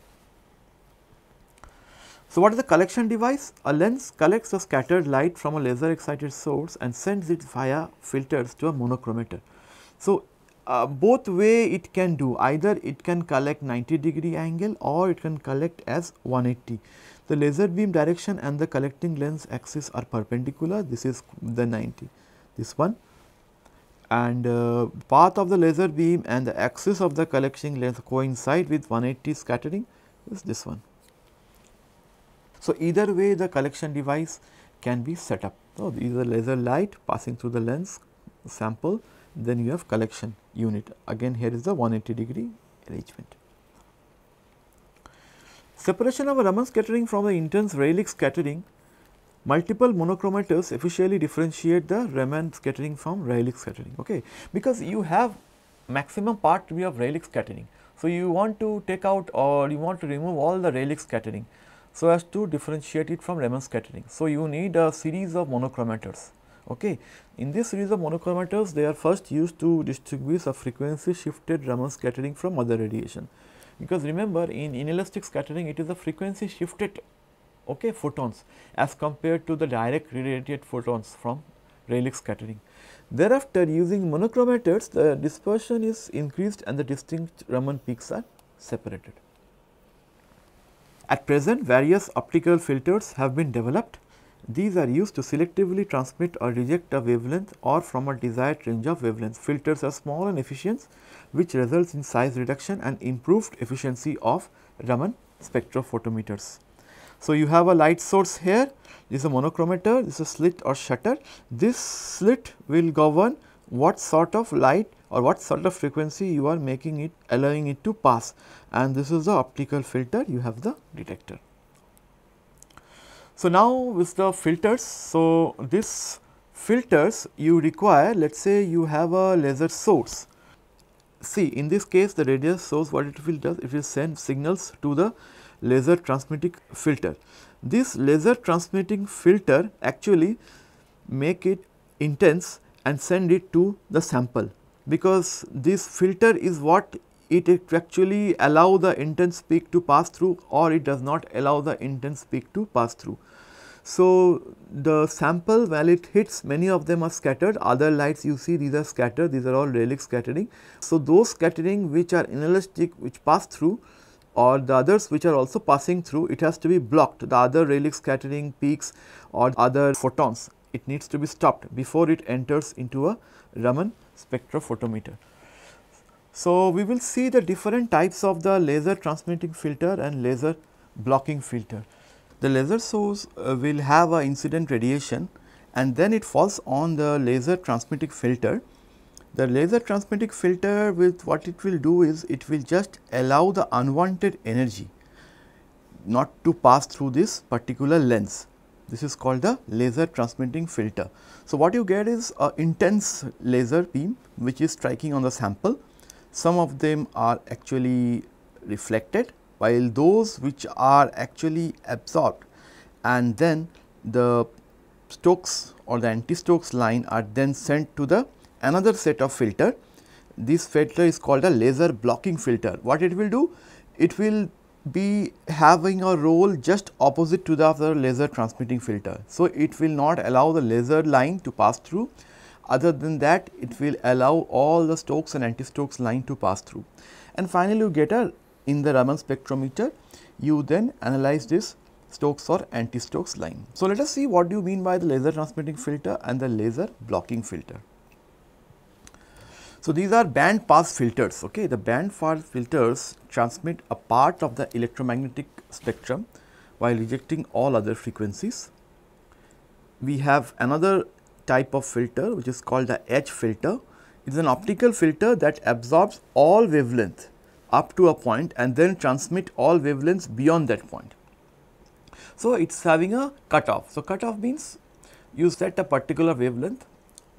So, what is the collection device? A lens collects the scattered light from a laser excited source and sends it via filters to a monochromator. So, uh, both way it can do either it can collect 90 degree angle or it can collect as 180. The laser beam direction and the collecting lens axis are perpendicular this is the 90 this one and uh, path of the laser beam and the axis of the collection lens coincide with 180 scattering is this one. So, either way the collection device can be set up. So, either laser light passing through the lens sample then you have collection unit again here is the 180 degree arrangement. Separation of a Raman scattering from the intense Rayleigh scattering multiple monochromators efficiently differentiate the Raman scattering from Rayleigh scattering okay because you have maximum part to be of Rayleigh scattering. So, you want to take out or you want to remove all the Rayleigh scattering so as to differentiate it from Raman scattering. So, you need a series of monochromators okay. In this series of monochromators they are first used to distinguish a frequency shifted Raman scattering from other radiation because remember in inelastic scattering it is a frequency shifted okay, photons as compared to the direct radiated photons from Rayleigh scattering. Thereafter using monochromators the dispersion is increased and the distinct Raman peaks are separated. At present various optical filters have been developed. These are used to selectively transmit or reject a wavelength or from a desired range of wavelengths. Filters are small and efficient which results in size reduction and improved efficiency of Raman spectrophotometers. So, you have a light source here, this is a monochromator, this is a slit or shutter. This slit will govern what sort of light or what sort of frequency you are making it allowing it to pass and this is the optical filter you have the detector. So, now with the filters, so this filters you require let us say you have a laser source. See in this case the radius source what it will does it will send signals to the laser transmitting filter. This laser transmitting filter actually make it intense and send it to the sample because this filter is what it actually allow the intense peak to pass through or it does not allow the intense peak to pass through. So, the sample while it hits many of them are scattered other lights you see these are scattered these are all Rayleigh scattering. So, those scattering which are inelastic which pass through or the others which are also passing through it has to be blocked the other Rayleigh scattering peaks or other photons it needs to be stopped before it enters into a Raman spectrophotometer. So, we will see the different types of the laser transmitting filter and laser blocking filter. The laser source uh, will have a incident radiation and then it falls on the laser transmitting filter the laser transmitting filter with what it will do is it will just allow the unwanted energy not to pass through this particular lens. This is called the laser transmitting filter. So, what you get is an intense laser beam which is striking on the sample. Some of them are actually reflected while those which are actually absorbed and then the Stokes or the anti-Stokes line are then sent to the another set of filter. This filter is called a laser blocking filter. What it will do? It will be having a role just opposite to the other laser transmitting filter. So, it will not allow the laser line to pass through. Other than that, it will allow all the Stokes and anti-Stokes line to pass through. And finally, you get a in the Raman spectrometer, you then analyze this Stokes or anti-Stokes line. So, let us see what do you mean by the laser transmitting filter and the laser blocking filter. So, these are band pass filters, okay. The band pass filters transmit a part of the electromagnetic spectrum while rejecting all other frequencies. We have another type of filter which is called the edge filter. It is an optical filter that absorbs all wavelength up to a point and then transmit all wavelengths beyond that point. So, it is having a cutoff. So, cutoff means you set a particular wavelength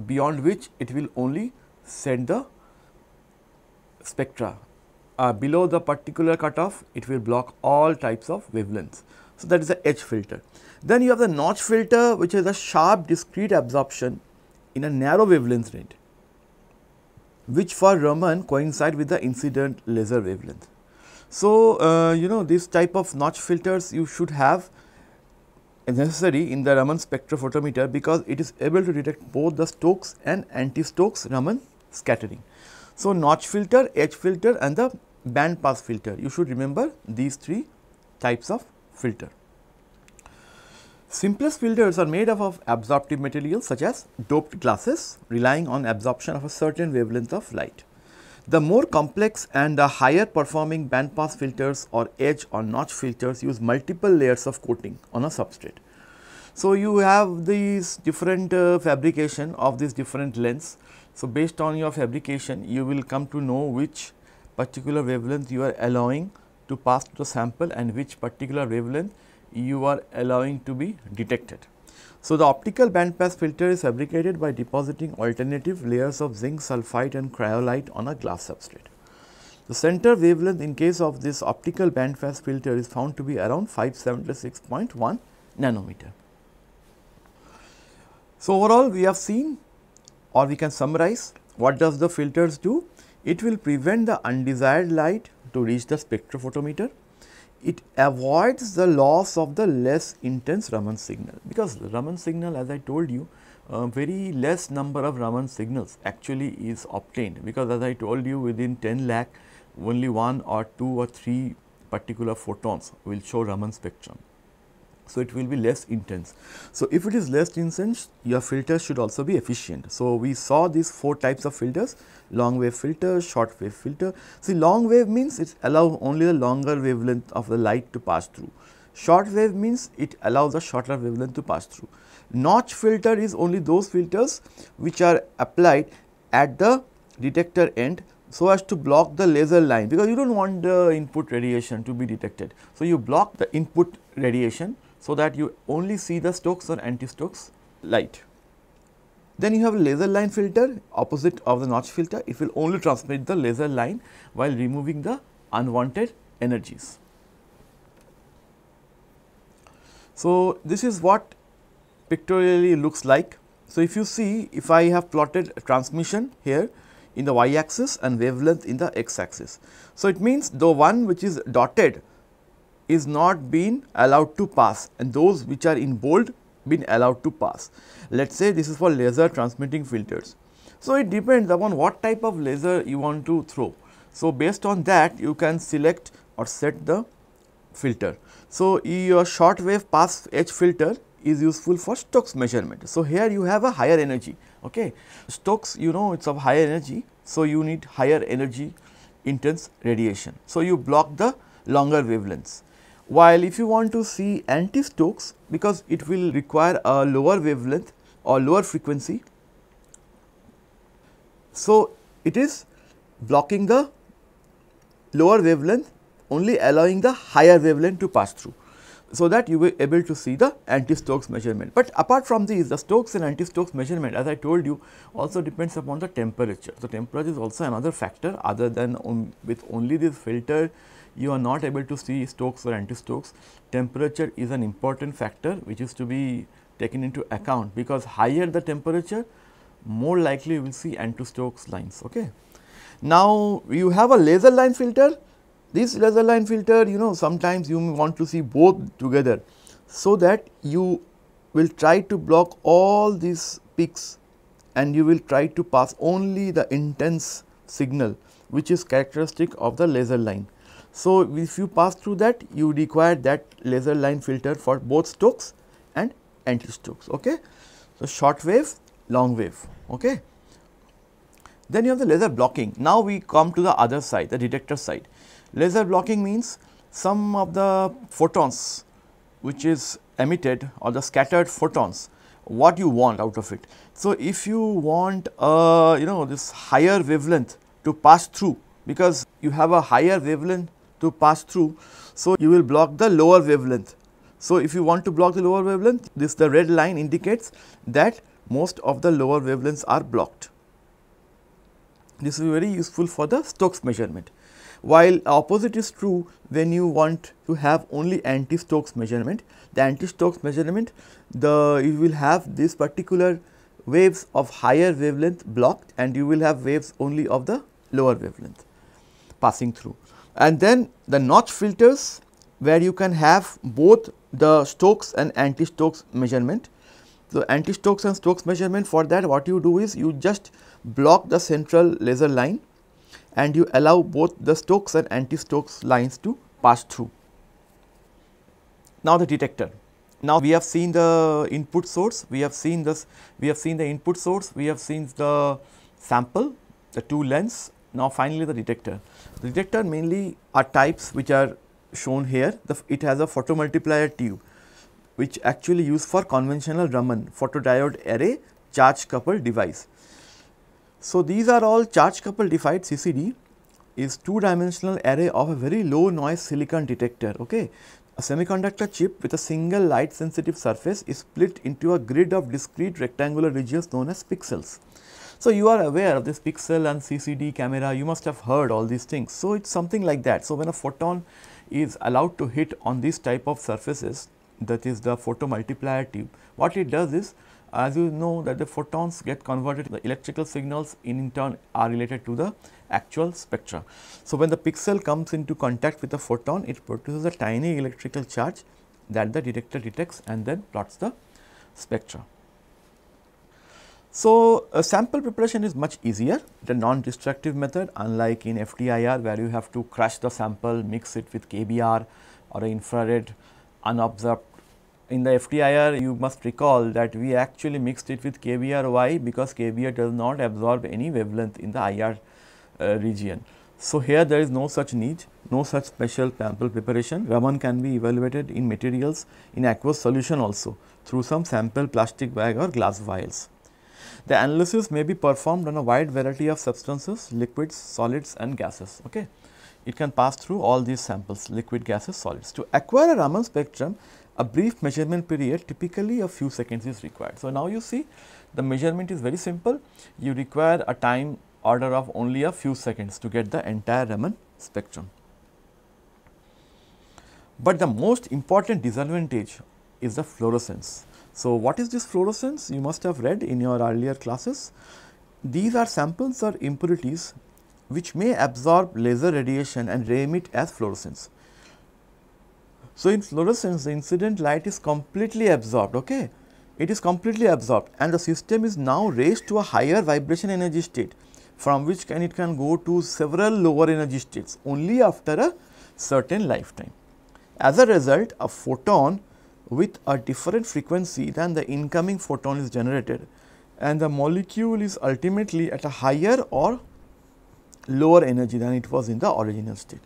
beyond which it will only Send the spectra. Uh, below the particular cutoff, it will block all types of wavelengths. So, that is the edge filter. Then you have the notch filter, which is a sharp discrete absorption in a narrow wavelength range, which for Raman coincide with the incident laser wavelength. So, uh, you know this type of notch filters you should have necessary in the Raman spectrophotometer because it is able to detect both the Stokes and anti-Stokes Raman scattering. So, notch filter, edge filter and the band pass filter. You should remember these three types of filter. Simplest filters are made up of absorptive materials such as doped glasses relying on absorption of a certain wavelength of light. The more complex and the higher performing bandpass filters or edge or notch filters use multiple layers of coating on a substrate. So, you have these different uh, fabrication of these different lenses. So, based on your fabrication, you will come to know which particular wavelength you are allowing to pass to the sample and which particular wavelength you are allowing to be detected. So, the optical bandpass filter is fabricated by depositing alternative layers of zinc sulfide and cryolite on a glass substrate. The center wavelength in case of this optical bandpass filter is found to be around 576.1 nanometer. So, overall we have seen or we can summarize what does the filters do? It will prevent the undesired light to reach the spectrophotometer. It avoids the loss of the less intense Raman signal because Raman signal as I told you uh, very less number of Raman signals actually is obtained because as I told you within 10 lakh only one or two or three particular photons will show Raman spectrum. So, it will be less intense. So, if it is less intense, your filters should also be efficient. So, we saw these four types of filters, long wave filter, short wave filter. See, long wave means it allows only the longer wavelength of the light to pass through. Short wave means it allows a shorter wavelength to pass through. Notch filter is only those filters which are applied at the detector end so as to block the laser line because you do not want the input radiation to be detected. So, you block the input radiation so that you only see the Stokes or anti-Stokes light. Then you have a laser line filter opposite of the notch filter. It will only transmit the laser line while removing the unwanted energies. So, this is what pictorially looks like. So, if you see if I have plotted transmission here in the y axis and wavelength in the x axis. So, it means the one which is dotted is not been allowed to pass and those which are in bold been allowed to pass. Let us say this is for laser transmitting filters. So, it depends upon what type of laser you want to throw. So, based on that you can select or set the filter. So, your short wave pass edge filter is useful for Stokes measurement. So, here you have a higher energy. Okay. Stokes you know it is of higher energy. So, you need higher energy intense radiation. So, you block the longer wavelengths. While if you want to see anti-Stokes because it will require a lower wavelength or lower frequency. So, it is blocking the lower wavelength only allowing the higher wavelength to pass through. So, that you will able to see the anti-Stokes measurement. But apart from these the Stokes and anti-Stokes measurement as I told you also depends upon the temperature. So, temperature is also another factor other than on with only this filter you are not able to see Stokes or anti-Stokes. Temperature is an important factor which is to be taken into account because higher the temperature, more likely you will see anti-Stokes lines. Okay. Now, you have a laser line filter. This laser line filter, you know, sometimes you want to see both together so that you will try to block all these peaks and you will try to pass only the intense signal which is characteristic of the laser line. So, if you pass through that you require that laser line filter for both Stokes and anti-Stokes. Okay? So, short wave, long wave. Okay? Then you have the laser blocking. Now, we come to the other side, the detector side. Laser blocking means some of the photons which is emitted or the scattered photons what you want out of it. So, if you want uh, you know this higher wavelength to pass through because you have a higher wavelength to pass through. So, you will block the lower wavelength. So, if you want to block the lower wavelength, this the red line indicates that most of the lower wavelengths are blocked. This will be very useful for the Stokes measurement. While opposite is true when you want to have only anti-Stokes measurement, the anti-Stokes measurement, the you will have this particular waves of higher wavelength blocked and you will have waves only of the lower wavelength passing through and then the notch filters where you can have both the Stokes and anti-Stokes measurement. So, anti-Stokes and Stokes measurement for that what you do is you just block the central laser line and you allow both the Stokes and anti-Stokes lines to pass through. Now the detector. Now we have seen the input source, we have seen this, we have seen the input source, we have seen the sample, the two lens, now finally the detector. Rejector mainly are types which are shown here. The, it has a photomultiplier tube which actually used for conventional Raman photodiode array charge coupled device. So, these are all charge coupled device CCD is two dimensional array of a very low noise silicon detector. Okay. A semiconductor chip with a single light sensitive surface is split into a grid of discrete rectangular regions known as pixels. So, you are aware of this pixel and CCD camera, you must have heard all these things. So, it is something like that. So, when a photon is allowed to hit on this type of surfaces that is the photomultiplier tube, what it does is as you know that the photons get converted the electrical signals in, in turn are related to the actual spectra. So, when the pixel comes into contact with a photon, it produces a tiny electrical charge that the detector detects and then plots the spectra. So, sample preparation is much easier, the non-destructive method unlike in FTIR where you have to crush the sample, mix it with KBR or infrared unobserved. In the FTIR you must recall that we actually mixed it with KBR, why? Because KBR does not absorb any wavelength in the IR uh, region. So, here there is no such need, no such special sample preparation. Raman can be evaluated in materials in aqueous solution also through some sample plastic bag or glass vials. The analysis may be performed on a wide variety of substances, liquids, solids and gases. Okay? It can pass through all these samples, liquid, gases, solids. To acquire a Raman spectrum, a brief measurement period typically a few seconds is required. So, now you see the measurement is very simple. You require a time order of only a few seconds to get the entire Raman spectrum. But the most important disadvantage is the fluorescence. So, what is this fluorescence? You must have read in your earlier classes. These are samples or impurities which may absorb laser radiation and re-emit as fluorescence. So, in fluorescence the incident light is completely absorbed, okay? It is completely absorbed and the system is now raised to a higher vibration energy state from which can it can go to several lower energy states only after a certain lifetime. As a result, a photon with a different frequency than the incoming photon is generated and the molecule is ultimately at a higher or lower energy than it was in the original state.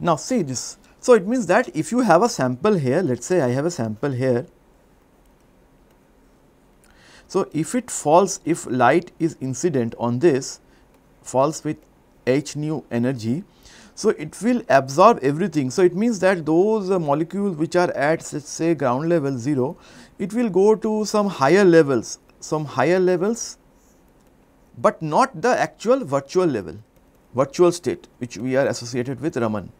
Now see this. So, it means that if you have a sample here, let us say I have a sample here. So, if it falls, if light is incident on this, falls with h nu energy, so, it will absorb everything. So, it means that those uh, molecules which are at say ground level 0, it will go to some higher levels, some higher levels, but not the actual virtual level, virtual state which we are associated with Raman.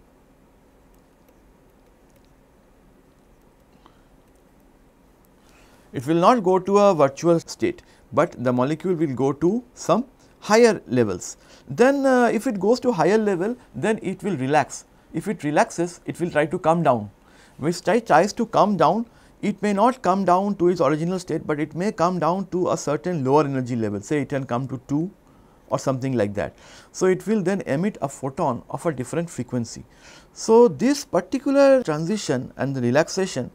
It will not go to a virtual state, but the molecule will go to some higher levels. Then uh, if it goes to higher level, then it will relax. If it relaxes, it will try to come down. Which tries to come down, it may not come down to its original state, but it may come down to a certain lower energy level. Say it can come to 2 or something like that. So, it will then emit a photon of a different frequency. So, this particular transition and the relaxation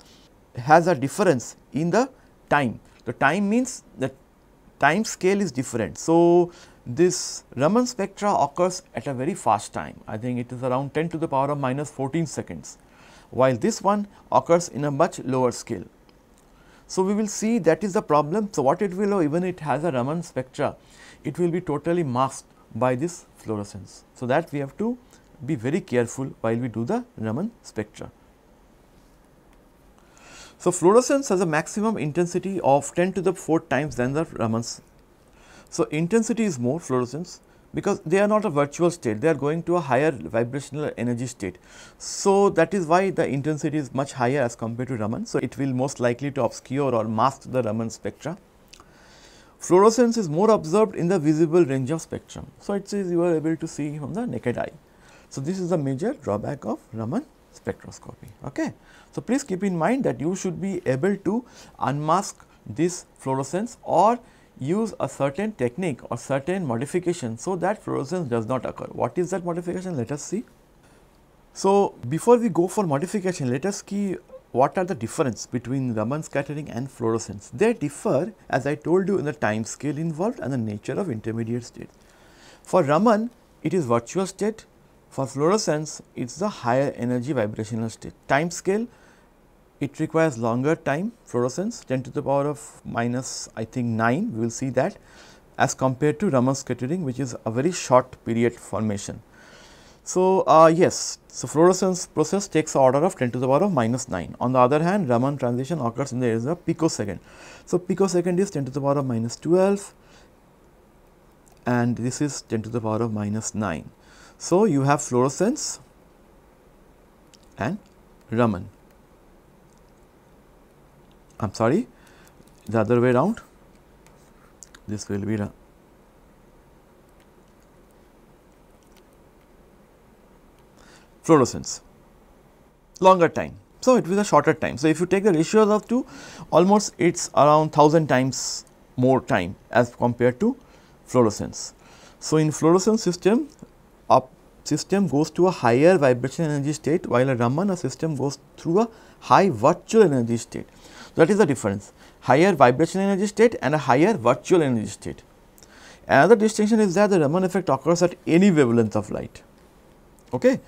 has a difference in the time. The time means the time scale is different. So, this Raman spectra occurs at a very fast time. I think it is around 10 to the power of minus 14 seconds, while this one occurs in a much lower scale. So, we will see that is the problem. So, what it will even it has a Raman spectra, it will be totally masked by this fluorescence. So, that we have to be very careful while we do the Raman spectra. So, fluorescence has a maximum intensity of 10 to the 4 times than the Raman so, intensity is more fluorescence because they are not a virtual state, they are going to a higher vibrational energy state. So, that is why the intensity is much higher as compared to Raman. So, it will most likely to obscure or mask the Raman spectra. Fluorescence is more observed in the visible range of spectrum. So, it says you are able to see from the naked eye. So, this is the major drawback of Raman spectroscopy. Okay. So, please keep in mind that you should be able to unmask this fluorescence or use a certain technique or certain modification so that fluorescence does not occur. What is that modification? Let us see. So, before we go for modification, let us see what are the difference between Raman scattering and fluorescence. They differ as I told you in the time scale involved and the nature of intermediate state. For Raman, it is virtual state. For fluorescence, it is the higher energy vibrational state. Time scale it requires longer time fluorescence 10 to the power of minus I think 9 we will see that as compared to Raman scattering which is a very short period formation. So, uh, yes, so fluorescence process takes order of 10 to the power of minus 9. On the other hand, Raman transition occurs in the area of picosecond. So, picosecond is 10 to the power of minus 12 and this is 10 to the power of minus 9. So, you have fluorescence and Raman. I am sorry the other way round this will be the fluorescence longer time. So, it was a shorter time. So, if you take the ratios of two almost it is around 1000 times more time as compared to fluorescence. So, in fluorescence system a system goes to a higher vibration energy state while a Raman a system goes through a high virtual energy state. That is the difference higher vibrational energy state and a higher virtual energy state. Another distinction is that the Raman effect occurs at any wavelength of light. Okay?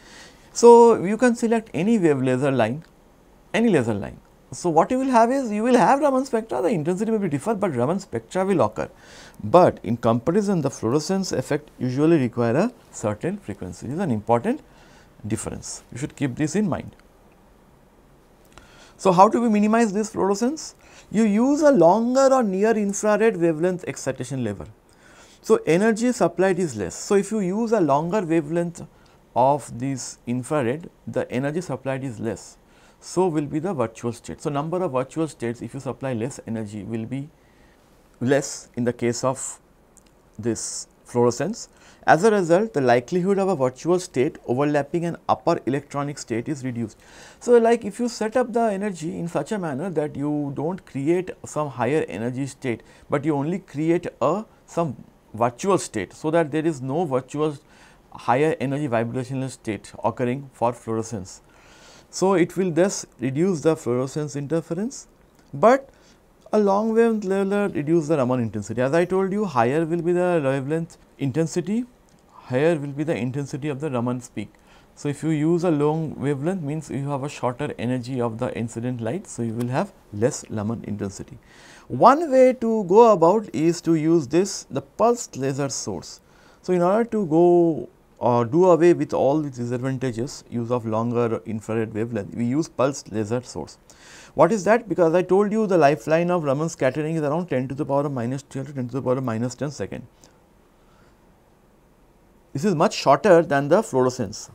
So, you can select any wave laser line, any laser line. So, what you will have is you will have Raman spectra, the intensity may be different, but Raman spectra will occur. But in comparison, the fluorescence effect usually require a certain frequency. This is an important difference. You should keep this in mind. So, how do we minimize this fluorescence? You use a longer or near infrared wavelength excitation level. So, energy supplied is less. So, if you use a longer wavelength of this infrared, the energy supplied is less. So, will be the virtual state. So, number of virtual states if you supply less energy will be less in the case of this fluorescence. As a result, the likelihood of a virtual state overlapping an upper electronic state is reduced. So, like if you set up the energy in such a manner that you do not create some higher energy state, but you only create a some virtual state. So, that there is no virtual higher energy vibrational state occurring for fluorescence. So, it will thus reduce the fluorescence interference, but a long wavelength will reduce the Raman intensity. As I told you, higher will be the wavelength, intensity higher will be the intensity of the Raman's peak. So, if you use a long wavelength means you have a shorter energy of the incident light. So, you will have less Raman intensity. One way to go about is to use this the pulsed laser source. So, in order to go or uh, do away with all these disadvantages use of longer infrared wavelength we use pulsed laser source. What is that? Because I told you the lifeline of Raman scattering is around 10 to the power of minus 12 to 10 to the power of minus 10 second. This is much shorter than the fluorescence.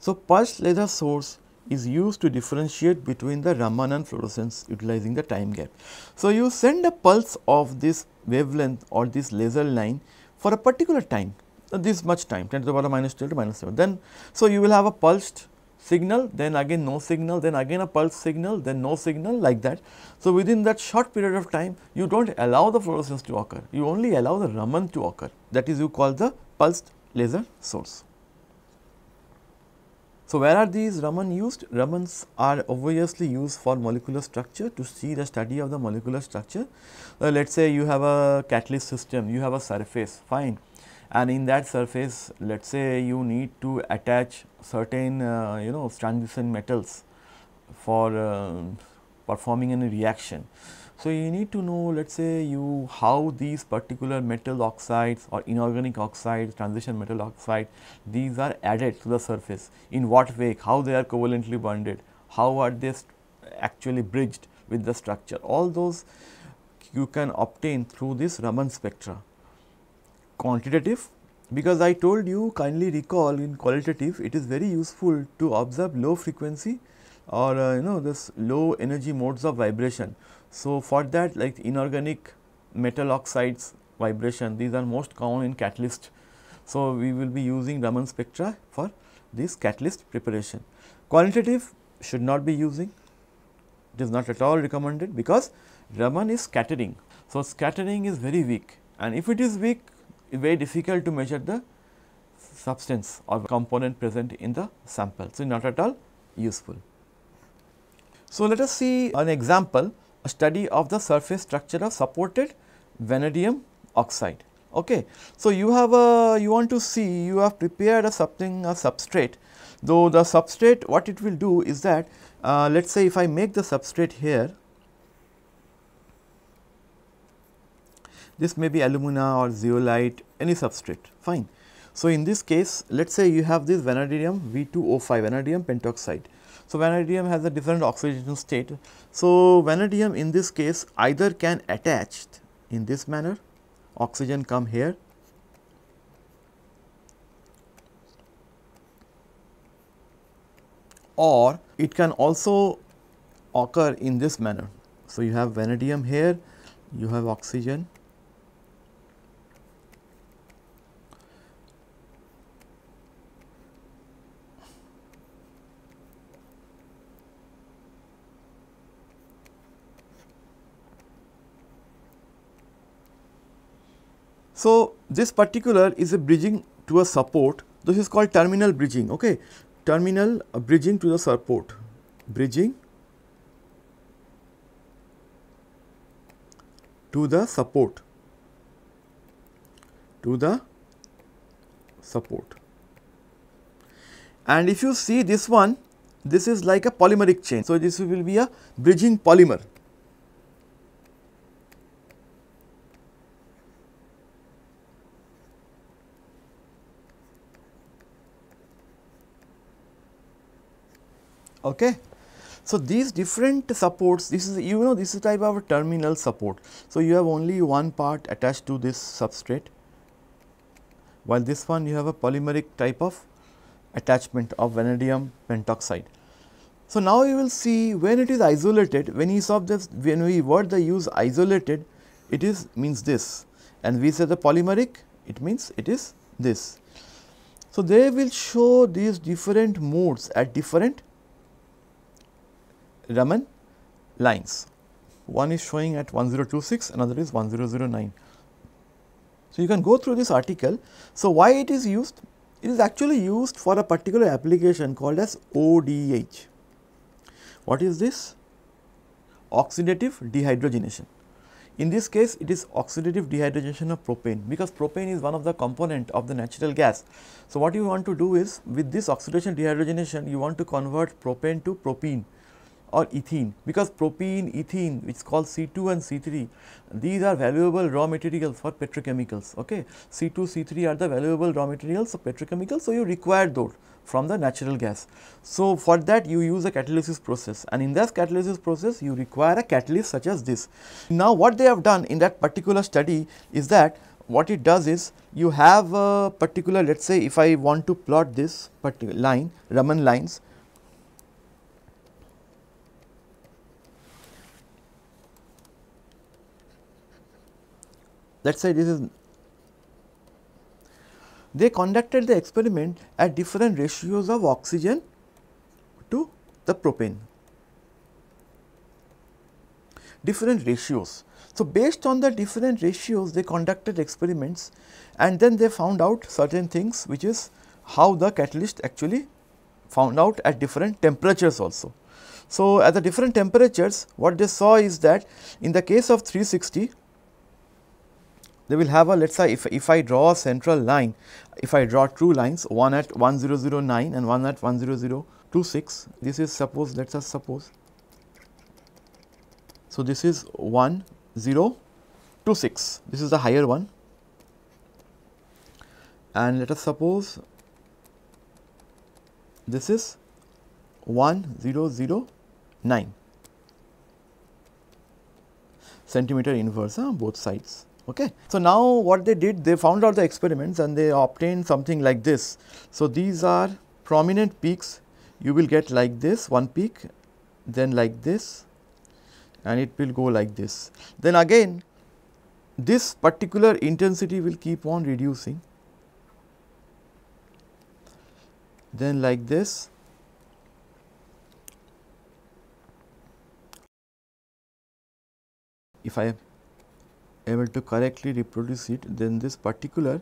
So, pulsed laser source is used to differentiate between the Ramanan fluorescence utilizing the time gap. So, you send a pulse of this wavelength or this laser line for a particular time, uh, this much time 10 to the power minus 2 to minus 7. Then, so you will have a pulsed signal, then again no signal, then again a pulse signal, then no signal like that. So, within that short period of time you do not allow the fluorescence to occur, you only allow the Raman to occur that is you call the pulsed laser source. So, where are these Raman used? Ramans are obviously used for molecular structure to see the study of the molecular structure. Uh, Let us say you have a catalyst system, you have a surface fine and in that surface let us say you need to attach certain uh, you know transition metals for uh, performing any reaction. So, you need to know let us say you how these particular metal oxides or inorganic oxides, transition metal oxide these are added to the surface in what way, how they are covalently bonded, how are they actually bridged with the structure all those you can obtain through this Raman spectra quantitative because I told you kindly recall in qualitative it is very useful to observe low frequency or uh, you know this low energy modes of vibration. So, for that like inorganic metal oxides vibration these are most common in catalyst. So, we will be using Raman spectra for this catalyst preparation. Qualitative should not be using it is not at all recommended because Raman is scattering. So, scattering is very weak and if it is weak very difficult to measure the substance or component present in the sample. So, not at all useful. So, let us see an example a study of the surface structure of supported vanadium oxide. Okay. So, you have a you want to see you have prepared a something a substrate though the substrate what it will do is that uh, let us say if I make the substrate here This may be alumina or zeolite, any substrate, fine. So, in this case, let us say you have this vanadium V2O5, vanadium pentoxide. So, vanadium has a different oxidation state. So, vanadium in this case either can attach in this manner, oxygen come here. or it can also occur in this manner. So, you have vanadium here, you have oxygen So, this particular is a bridging to a support, this is called terminal bridging, okay. Terminal uh, bridging to the support, bridging to the support, to the support. And if you see this one, this is like a polymeric chain. So, this will be a bridging polymer. Okay. So, these different supports, this is you know this is type of a terminal support. So, you have only one part attached to this substrate while this one you have a polymeric type of attachment of vanadium pentoxide. So, now you will see when it is isolated, when you saw this, when we word the use isolated, it is means this and we say the polymeric, it means it is this. So, they will show these different modes at different Raman lines. One is showing at 1026, another is 1009. So, you can go through this article. So, why it is used? It is actually used for a particular application called as ODH. What is this? Oxidative dehydrogenation. In this case, it is oxidative dehydrogenation of propane because propane is one of the component of the natural gas. So, what you want to do is with this oxidation dehydrogenation, you want to convert propane to propene or ethene because propene, ethene which is called C2 and C3 these are valuable raw materials for petrochemicals ok. C2, C3 are the valuable raw materials of petrochemicals so you require those from the natural gas. So, for that you use a catalysis process and in that catalysis process you require a catalyst such as this. Now, what they have done in that particular study is that what it does is you have a particular let us say if I want to plot this particular line Raman lines That is why this is. They conducted the experiment at different ratios of oxygen to the propane, different ratios. So, based on the different ratios they conducted experiments and then they found out certain things which is how the catalyst actually found out at different temperatures also. So, at the different temperatures what they saw is that in the case of 360 they will have a let us say if, if I draw a central line, if I draw two lines one at 1009 and one at 10026, this is suppose let us suppose. So, this is 1026, this is the higher one and let us suppose this is 1009 centimeter inverse on huh, both sides. Okay. So, now what they did, they found out the experiments and they obtained something like this. So, these are prominent peaks you will get like this one peak, then like this and it will go like this. Then again this particular intensity will keep on reducing, then like this if I able to correctly reproduce it then this particular.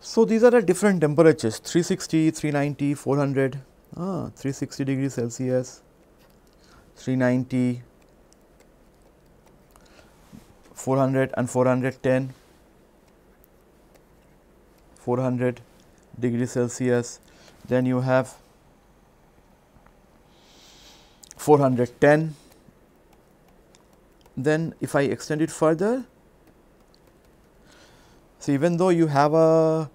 So, these are the different temperatures 360, 390, 400, ah, 360 degrees Celsius, 390, 400 and 410, 400 degrees Celsius, then you have 410 then if I extend it further, so even though you have a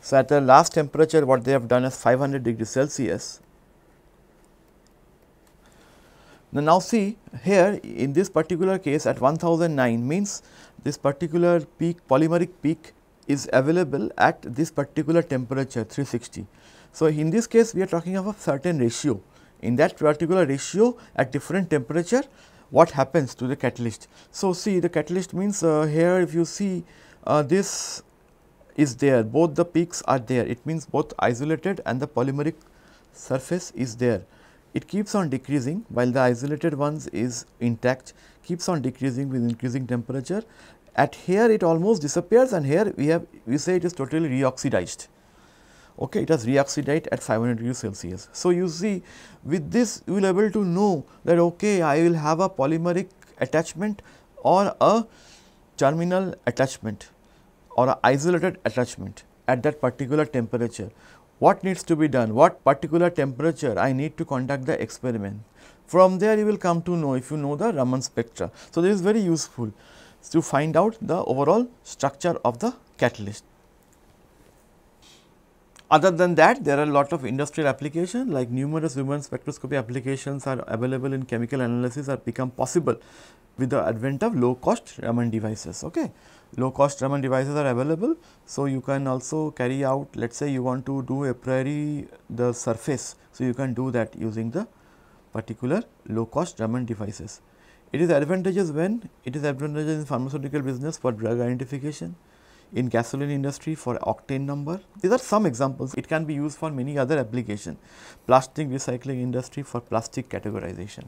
So, at the last temperature what they have done is 500 degrees Celsius. Now, now see here in this particular case at 1009 means this particular peak polymeric peak is available at this particular temperature 360. So, in this case we are talking of a certain ratio. In that particular ratio at different temperature what happens to the catalyst. So, see the catalyst means uh, here if you see uh, this is there both the peaks are there it means both isolated and the polymeric surface is there. It keeps on decreasing while the isolated ones is intact keeps on decreasing with increasing temperature at here it almost disappears and here we have we say it is totally reoxidized okay, it has reoxidate at 500 degrees Celsius. So, you see with this you will able to know that okay, I will have a polymeric attachment or a terminal attachment or a isolated attachment at that particular temperature. What needs to be done? What particular temperature I need to conduct the experiment? From there you will come to know if you know the Raman spectra. So, this is very useful to find out the overall structure of the catalyst. Other than that, there are a lot of industrial applications like numerous Raman spectroscopy applications are available in chemical analysis are become possible with the advent of low cost Raman devices. Okay. Low cost Raman devices are available. So, you can also carry out let us say you want to do a priori the surface. So, you can do that using the particular low cost Raman devices. It is advantageous when it is advantageous in pharmaceutical business for drug identification, in gasoline industry for octane number. These are some examples. It can be used for many other application. Plastic recycling industry for plastic categorization.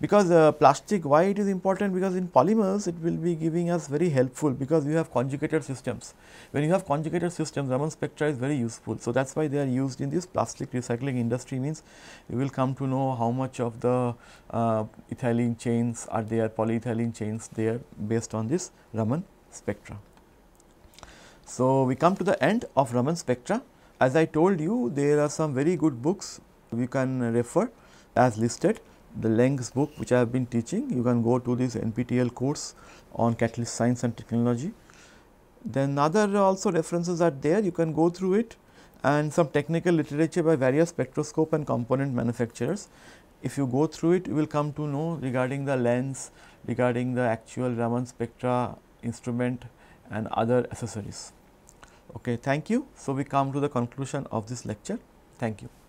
Because uh, plastic, why it is important? Because in polymers, it will be giving us very helpful because you have conjugated systems. When you have conjugated systems, Raman spectra is very useful. So, that is why they are used in this plastic recycling industry means you will come to know how much of the uh, ethylene chains are there, polyethylene chains there based on this Raman spectra. So, we come to the end of Raman spectra. As I told you, there are some very good books you can refer as listed. The Leng's book which I have been teaching, you can go to this NPTEL course on catalyst science and technology. Then other also references are there, you can go through it and some technical literature by various spectroscope and component manufacturers. If you go through it, you will come to know regarding the lens, regarding the actual Raman spectra instrument, and other accessories. Okay, thank you. So, we come to the conclusion of this lecture. Thank you.